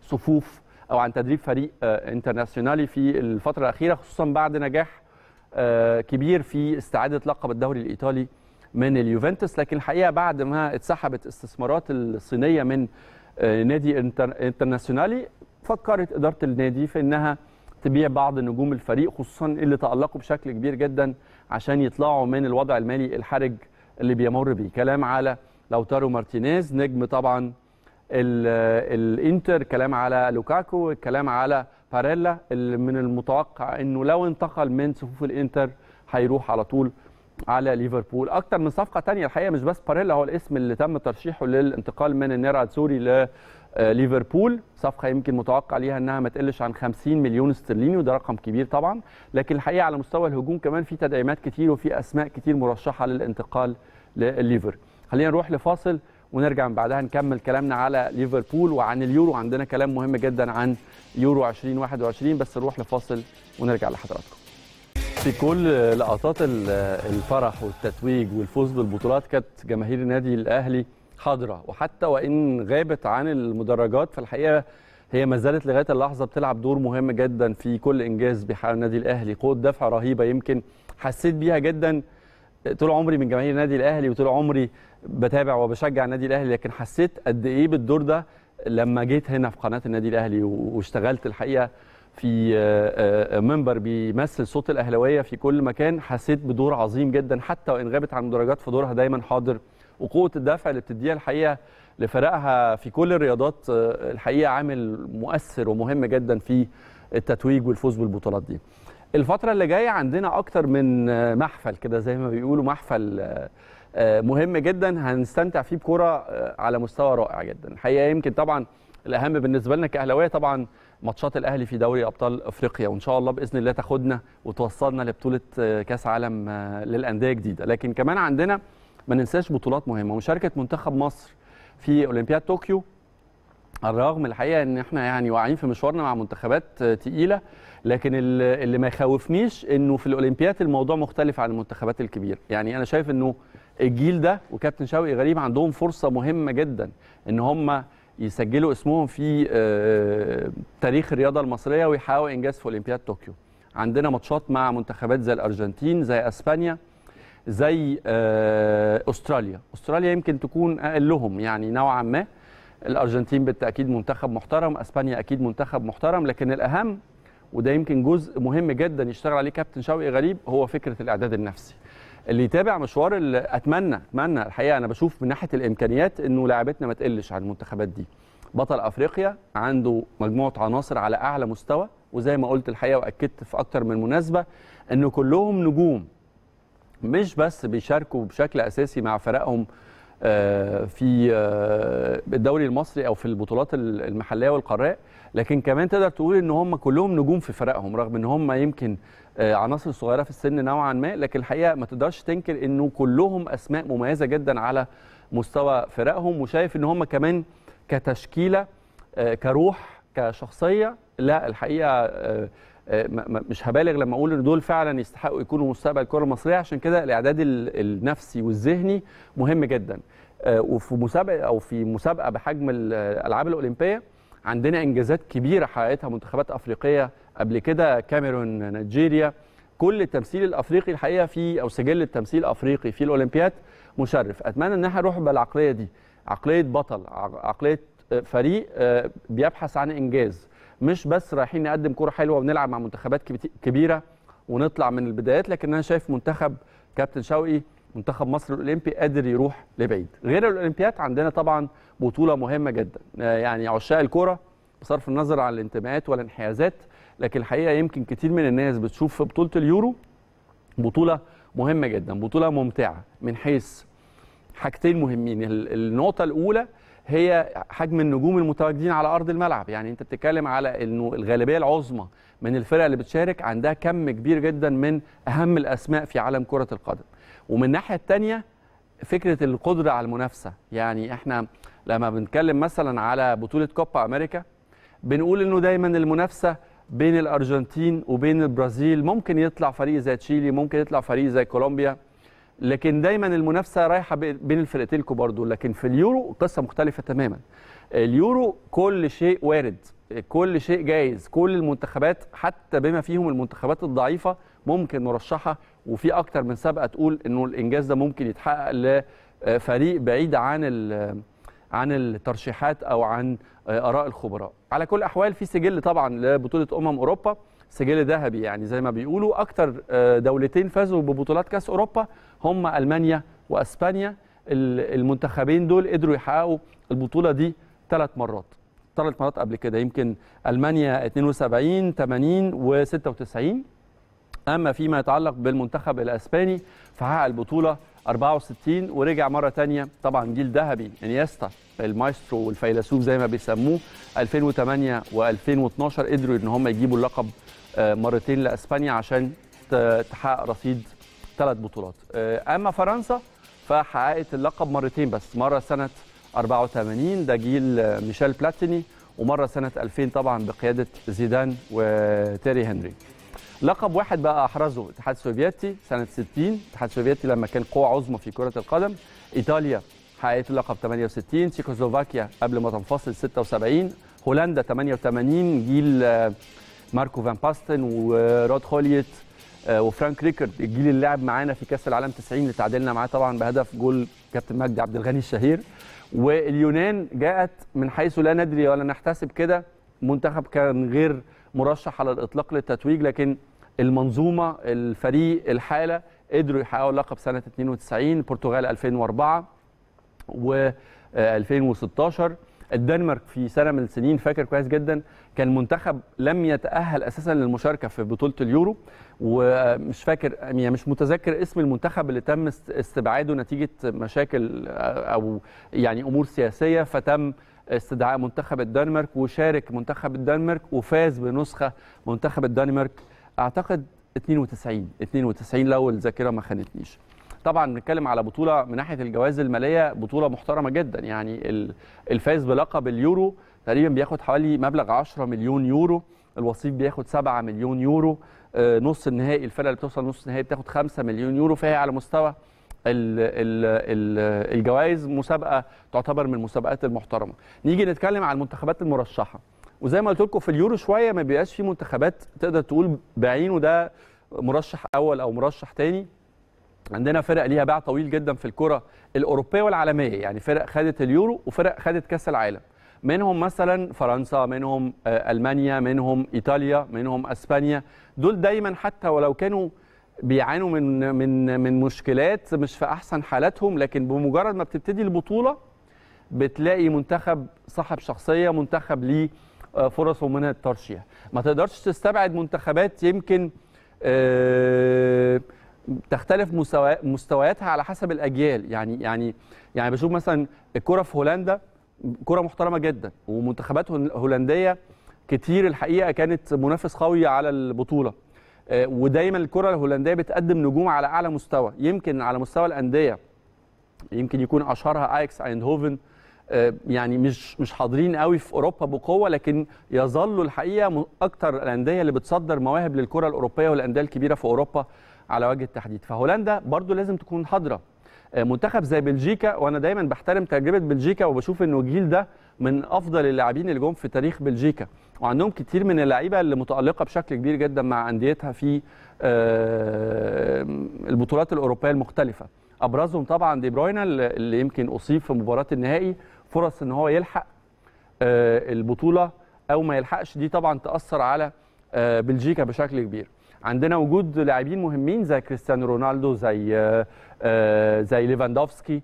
صفوف او عن تدريب فريق انترناسيونالي آه، في الفتره الاخيره خصوصا بعد نجاح آه، كبير في استعاده لقب الدوري الايطالي من اليوفنتوس لكن الحقيقه بعد ما اتسحبت استثمارات الصينيه من آه، نادي انترناسيونالي فكرت اداره النادي في انها تبيع بعض نجوم الفريق خصوصا اللي تالقوا بشكل كبير جدا عشان يطلعوا من الوضع المالي الحرج اللي بيمر بيه كلام على لوتارو مارتينيز نجم طبعا الانتر كلام على لوكاكو كلام على باريلا اللي من المتوقع انه لو انتقل من صفوف الانتر هيروح على طول على ليفربول اكتر من صفقه تانية الحقيقه مش بس باريلا هو الاسم اللي تم ترشيحه للانتقال من النيرا سوري آه، ليفربول صفقه يمكن متوقع ليها انها ما تقلش عن 50 مليون استرليني وده رقم كبير طبعا لكن الحقيقه على مستوى الهجوم كمان في تدعيمات كتير وفي اسماء كتير مرشحه للانتقال لليفر خلينا نروح لفاصل ونرجع من بعدها نكمل كلامنا على ليفربول وعن اليورو عندنا كلام مهم جدا عن يورو 2021 بس نروح لفاصل ونرجع لحضراتكم في كل لقطات الفرح والتتويج والفوز بالبطولات كانت جماهير النادي الاهلي حاضره وحتى وان غابت عن المدرجات فالحقيقه هي ما زالت لغايه اللحظه بتلعب دور مهم جدا في كل انجاز بيحققه النادي الاهلي قوه دفع رهيبه يمكن حسيت بيها جدا طول عمري من جماهير النادي الاهلي وطول عمري بتابع وبشجع النادي الاهلي لكن حسيت قد ايه بالدور ده لما جيت هنا في قناه النادي الاهلي واشتغلت الحقيقه في آه، آه، آه، منبر بيمثل صوت الاهلاويه في كل مكان حسيت بدور عظيم جدا حتى وان غابت عن المدرجات فدورها دايما حاضر وقوه الدفع اللي بتديها الحقيقه لفرقها في كل الرياضات الحقيقه عامل مؤثر ومهم جدا في التتويج والفوز بالبطولات دي. الفتره اللي جايه عندنا اكتر من محفل كده زي ما بيقولوا محفل آه، مهم جدا هنستمتع فيه بكره آه، على مستوى رائع جدا الحقيقه يمكن طبعا الاهم بالنسبه لنا كاهلاويه طبعا ماتشات الاهلي في دوري ابطال افريقيا وان شاء الله باذن الله تاخدنا وتوصلنا لبطوله آه، كاس عالم للانديه جديده لكن كمان عندنا ما ننساش بطولات مهمه ومشاركه منتخب مصر في اولمبياد طوكيو على الرغم الحقيقه ان احنا يعني واقعين في مشوارنا مع منتخبات تقيله لكن اللي ما يخوفنيش انه في الاولمبياد الموضوع مختلف عن المنتخبات الكبيره يعني انا شايف انه الجيل ده وكابتن شوقي غريب عندهم فرصه مهمه جدا ان هم يسجلوا اسمهم في آه، تاريخ الرياضه المصريه ويحققوا انجاز في اولمبياد طوكيو عندنا ماتشات مع منتخبات زي الارجنتين زي اسبانيا زي آه، استراليا استراليا يمكن تكون اقلهم يعني نوعا ما الارجنتين بالتاكيد منتخب محترم اسبانيا اكيد منتخب محترم لكن الاهم وده يمكن جزء مهم جدا يشتغل عليه كابتن شوقي غريب هو فكره الاعداد النفسي اللي يتابع مشوار اتمنى اتمنى الحقيقه انا بشوف من ناحيه الامكانيات انه لاعبتنا ما تقلش عن المنتخبات دي بطل افريقيا عنده مجموعه عناصر على اعلى مستوى وزي ما قلت الحقيقه واكدت في اكتر من مناسبه ان كلهم نجوم مش بس بيشاركوا بشكل اساسي مع فرقهم آه، في آه، الدوري المصري او في البطولات المحليه والقاريه لكن كمان تقدر تقول ان هم كلهم نجوم في فرقهم رغم ان هم يمكن آه، عناصر صغيره في السن نوعا ما لكن الحقيقه ما تقدرش تنكر انه كلهم اسماء مميزه جدا على مستوى فرقهم وشايف ان هم كمان كتشكيله آه، كروح كشخصيه لا الحقيقه آه، مش هبالغ لما اقول ان دول فعلا يستحقوا يكونوا مستقبل الكره المصريه عشان كده الاعداد النفسي والذهني مهم جدا وفي مسابقه او في مسابقه بحجم الالعاب الاولمبيه عندنا انجازات كبيره حققتها منتخبات افريقيه قبل كده كاميرون نيجيريا كل التمثيل الافريقي الحقيقه في او سجل التمثيل الافريقي في الاولمبياد مشرف اتمنى ان احنا نروح بالعقليه دي عقليه بطل عقليه فريق آه، بيبحث عن انجاز مش بس رايحين نقدم كره حلوه ونلعب مع منتخبات كبيره ونطلع من البدايات لكن انا شايف منتخب كابتن شوقي منتخب مصر الاولمبي قادر يروح لبعيد غير الاولمبياد عندنا طبعا بطوله مهمه جدا آه، يعني عشاق الكره بصرف النظر عن الانتماءات والانحيازات لكن الحقيقه يمكن كتير من الناس بتشوف في بطوله اليورو بطوله مهمه جدا بطوله ممتعه من حيث حاجتين مهمين النقطه الاولى هي حجم النجوم المتواجدين على ارض الملعب يعني انت بتتكلم على انه الغالبيه العظمى من الفرق اللي بتشارك عندها كم كبير جدا من اهم الاسماء في عالم كره القدم ومن الناحيه الثانيه فكره القدره على المنافسه يعني احنا لما بنتكلم مثلا على بطوله كوبا امريكا بنقول انه دايما المنافسه بين الارجنتين وبين البرازيل ممكن يطلع فريق زي تشيلي ممكن يطلع فريق زي كولومبيا لكن دايما المنافسه رايحه بين الفرقتين برضه لكن في اليورو قصه مختلفه تماما اليورو كل شيء وارد كل شيء جايز كل المنتخبات حتى بما فيهم المنتخبات الضعيفه ممكن مرشحه وفي اكتر من سابقه تقول انه الانجاز ده ممكن يتحقق لفريق بعيد عن عن الترشيحات او عن آه، اراء الخبراء على كل الاحوال في سجل طبعا لبطوله امم اوروبا سجل ذهبي يعني زي ما بيقولوا اكتر آه، دولتين فازوا ببطولات كاس اوروبا هم المانيا واسبانيا المنتخبين دول قدروا يحققوا البطوله دي ثلاث مرات ثلاث مرات قبل كده يمكن المانيا 72 80 و 96 اما فيما يتعلق بالمنتخب الاسباني فحقق البطوله 64 ورجع مره ثانيه طبعا جيل ذهبي انيستا المايسترو والفيلسوف زي ما بيسموه 2008 و2012 قدروا ان هم يجيبوا اللقب آه، مرتين لاسبانيا عشان تحقق رصيد ثلاث بطولات آه، اما فرنسا فحققت اللقب مرتين بس مره سنه 84 ده جيل آه، ميشيل بلاتيني ومره سنه 2000 طبعا بقياده زيدان وتيري هنري لقب واحد بقى احرزه الاتحاد السوفيتي سنه 60 الاتحاد السوفيتي لما كان قوه عظمى في كره القدم ايطاليا حققت اللقب 68 تشيكوسلوفاكيا قبل ما تنفصل 76 هولندا 88 جيل آه، ماركو فان باستن ورود خوليت آه، وفرانك ريكارد الجيل اللي لعب معانا في كاس العالم 90 اللي تعادلنا معاه طبعا بهدف جول كابتن مجدي عبد الغني الشهير واليونان جاءت من حيث لا ندري ولا نحتسب كده منتخب كان غير مرشح على الاطلاق للتتويج لكن المنظومه الفريق الحاله قدروا يحققوا اللقب سنه 92 البرتغال 2004 و2016 الدنمارك في سنه من السنين فاكر كويس جدا كان منتخب لم يتاهل اساسا للمشاركه في بطوله اليورو ومش فاكر يعني مش متذكر اسم المنتخب اللي تم استبعاده نتيجه مشاكل آه، او يعني امور سياسيه فتم استدعاء منتخب الدنمارك وشارك منتخب الدنمارك وفاز بنسخه منتخب الدنمارك اعتقد 92 92 لو الذاكره ما خانتنيش طبعا بنتكلم على بطوله من ناحيه الجوائز الماليه بطوله محترمه جدا يعني الفائز بلقب اليورو تقريبا بياخد حوالي مبلغ 10 مليون يورو الوصيف بياخد 7 مليون يورو آه، نص النهائي الفرقه اللي بتوصل نص النهائي بتاخد 5 مليون يورو فهي على مستوى الجوائز مسابقه تعتبر من المسابقات المحترمه نيجي نتكلم عن المنتخبات المرشحه وزي ما قلت لكم في اليورو شويه ما بيبقاش في منتخبات تقدر تقول بعينه ده مرشح اول او مرشح تاني عندنا فرق ليها باع طويل جدا في الكره الاوروبيه والعالميه يعني فرق خدت اليورو وفرق خدت كاس العالم منهم مثلا فرنسا منهم آه، المانيا منهم ايطاليا منهم اسبانيا دول دايما حتى ولو كانوا بيعانوا من من من مشكلات مش في احسن حالاتهم لكن بمجرد ما بتبتدي البطوله بتلاقي منتخب صاحب شخصيه منتخب ليه آه، فرصه من الترشيح ما تقدرش تستبعد منتخبات يمكن آه، تختلف مستوياتها على حسب الاجيال يعني يعني يعني بشوف مثلا الكره في هولندا كره محترمه جدا ومنتخبات هولنديه كتير الحقيقه كانت منافس قوي على البطوله آه، ودايما الكره الهولنديه بتقدم نجوم على اعلى مستوى يمكن على مستوى الانديه يمكن يكون اشهرها ايكس ايندهوفن يعني مش مش حاضرين قوي في اوروبا بقوه لكن يظلوا الحقيقه اكتر الانديه اللي بتصدر مواهب للكره الاوروبيه والانديه الكبيره في اوروبا على وجه التحديد فهولندا برضو لازم تكون حاضره آه، منتخب زي بلجيكا وانا دايما بحترم تجربه بلجيكا وبشوف انه الجيل ده من افضل اللاعبين اللي جم في تاريخ بلجيكا وعندهم كتير من اللعيبه اللي متالقه بشكل كبير جدا مع انديتها في آه، البطولات الاوروبيه المختلفه ابرزهم طبعا دي بروينا اللي يمكن اصيب في مباراه النهائي فرص ان هو يلحق آه، البطوله او ما يلحقش دي طبعا تاثر على آه، بلجيكا بشكل كبير عندنا وجود لاعبين مهمين زي كريستيانو رونالدو زي زي ليفاندوفسكي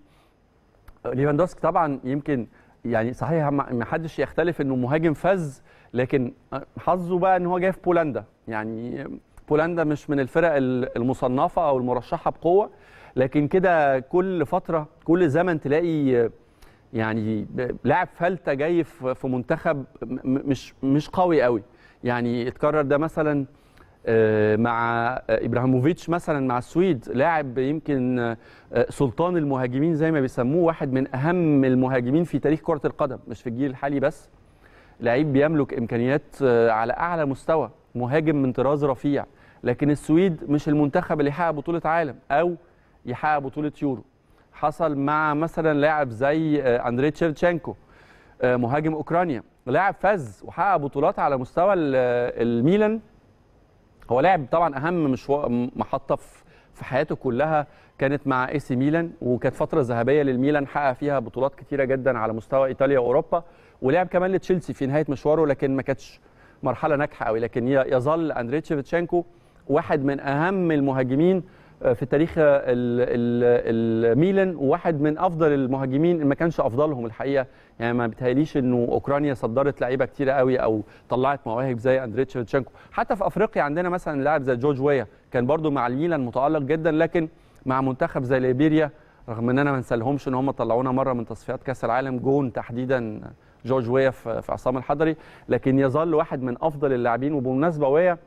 ليفاندوفسكي طبعا يمكن يعني صحيح ما حدش يختلف انه مهاجم فذ لكن حظه بقى ان هو جاي في بولندا يعني بولندا مش من الفرق المصنفه او المرشحه بقوه لكن كده كل فتره كل زمن تلاقي يعني لاعب فلته جاي في منتخب مش مش قوي قوي يعني اتكرر ده مثلا آه، مع ابراهيموفيتش مثلا مع السويد لاعب يمكن آه، سلطان المهاجمين زي ما بيسموه واحد من اهم المهاجمين في تاريخ كره القدم مش في الجيل الحالي بس لعيب بيملك امكانيات آه، على اعلى مستوى مهاجم من طراز رفيع لكن السويد مش المنتخب اللي يحقق بطوله عالم او يحقق بطوله يورو حصل مع مثلا لاعب زي اندري تشيرتشينكو مهاجم اوكرانيا لاعب فاز وحقق بطولات على مستوى الميلان هو لعب طبعا اهم مشوار محطه في حياته كلها كانت مع اي سي ميلان وكانت فتره ذهبيه للميلان حقق فيها بطولات كثيره جدا على مستوى ايطاليا واوروبا ولعب كمان لتشيلسي في نهايه مشواره لكن ما كانتش مرحله ناجحه قوي لكن يظل اندريه شيفتشينكو واحد من اهم المهاجمين آه، في تاريخ الميلان وواحد من افضل المهاجمين ما كانش افضلهم الحقيقه يعني ما بيتهيأليش انه اوكرانيا صدرت لعيبه كتيره قوي او طلعت مواهب زي اندريتش شيفتشنكو حتى في افريقيا عندنا مثلا لاعب زي جورج ويا كان برده مع الميلان متالق جدا لكن مع منتخب زي ليبيريا رغم ان انا ما نسالهمش ان هم طلعونا مره من تصفيات كاس العالم جون تحديدا جورج ويا في عصام الحضري لكن يظل واحد من افضل اللاعبين وبالمناسبه ويا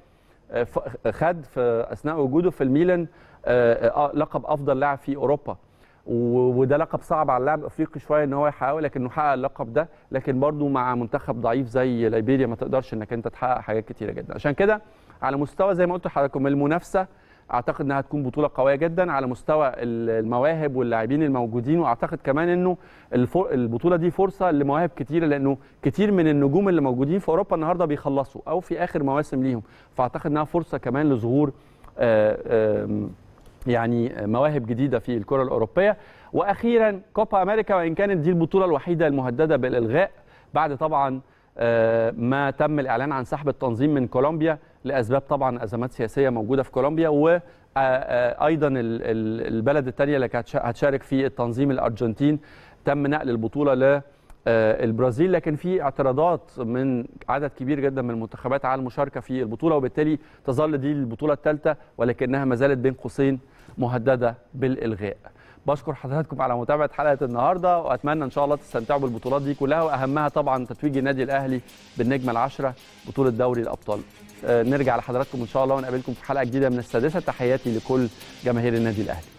آه، خد في اثناء وجوده في الميلان آه، آه، لقب افضل لاعب في اوروبا وده لقب صعب على اللاعب الافريقي شويه ان هو يحققه لكنه حقق اللقب ده لكن برضه مع منتخب ضعيف زي ليبيريا ما تقدرش انك انت تحقق حاجات كتيره جدا عشان كده على مستوى زي ما قلت لحضراتكم المنافسه اعتقد انها هتكون بطوله قويه جدا على مستوى المواهب واللاعبين الموجودين واعتقد كمان انه البطوله دي فرصه لمواهب كتيره لانه كتير من النجوم اللي موجودين في اوروبا النهارده بيخلصوا او في اخر مواسم ليهم فاعتقد انها فرصه كمان لظهور آآ آه، آآ يعني مواهب جديده في الكره الاوروبيه واخيرا كوبا امريكا وان كانت دي البطوله الوحيده المهدده بالالغاء بعد طبعا آه، ما تم الاعلان عن سحب التنظيم من كولومبيا لاسباب طبعا ازمات سياسيه موجوده في كولومبيا و آه، آه، ايضا البلد الثانيه اللي كانت هتشارك في التنظيم الارجنتين تم نقل البطوله للبرازيل لكن في اعتراضات من عدد كبير جدا من المنتخبات على المشاركه في البطوله وبالتالي تظل دي البطوله الثالثه ولكنها ما زالت بين قوسين مهدده بالالغاء بشكر حضراتكم على متابعه حلقه النهارده واتمنى ان شاء الله تستمتعوا بالبطولات دي كلها واهمها طبعا تتويج النادي الاهلي بالنجمه العاشره بطوله دوري الابطال آه، نرجع لحضراتكم ان شاء الله ونقابلكم في حلقه جديده من السادسه تحياتي لكل جماهير النادي الاهلي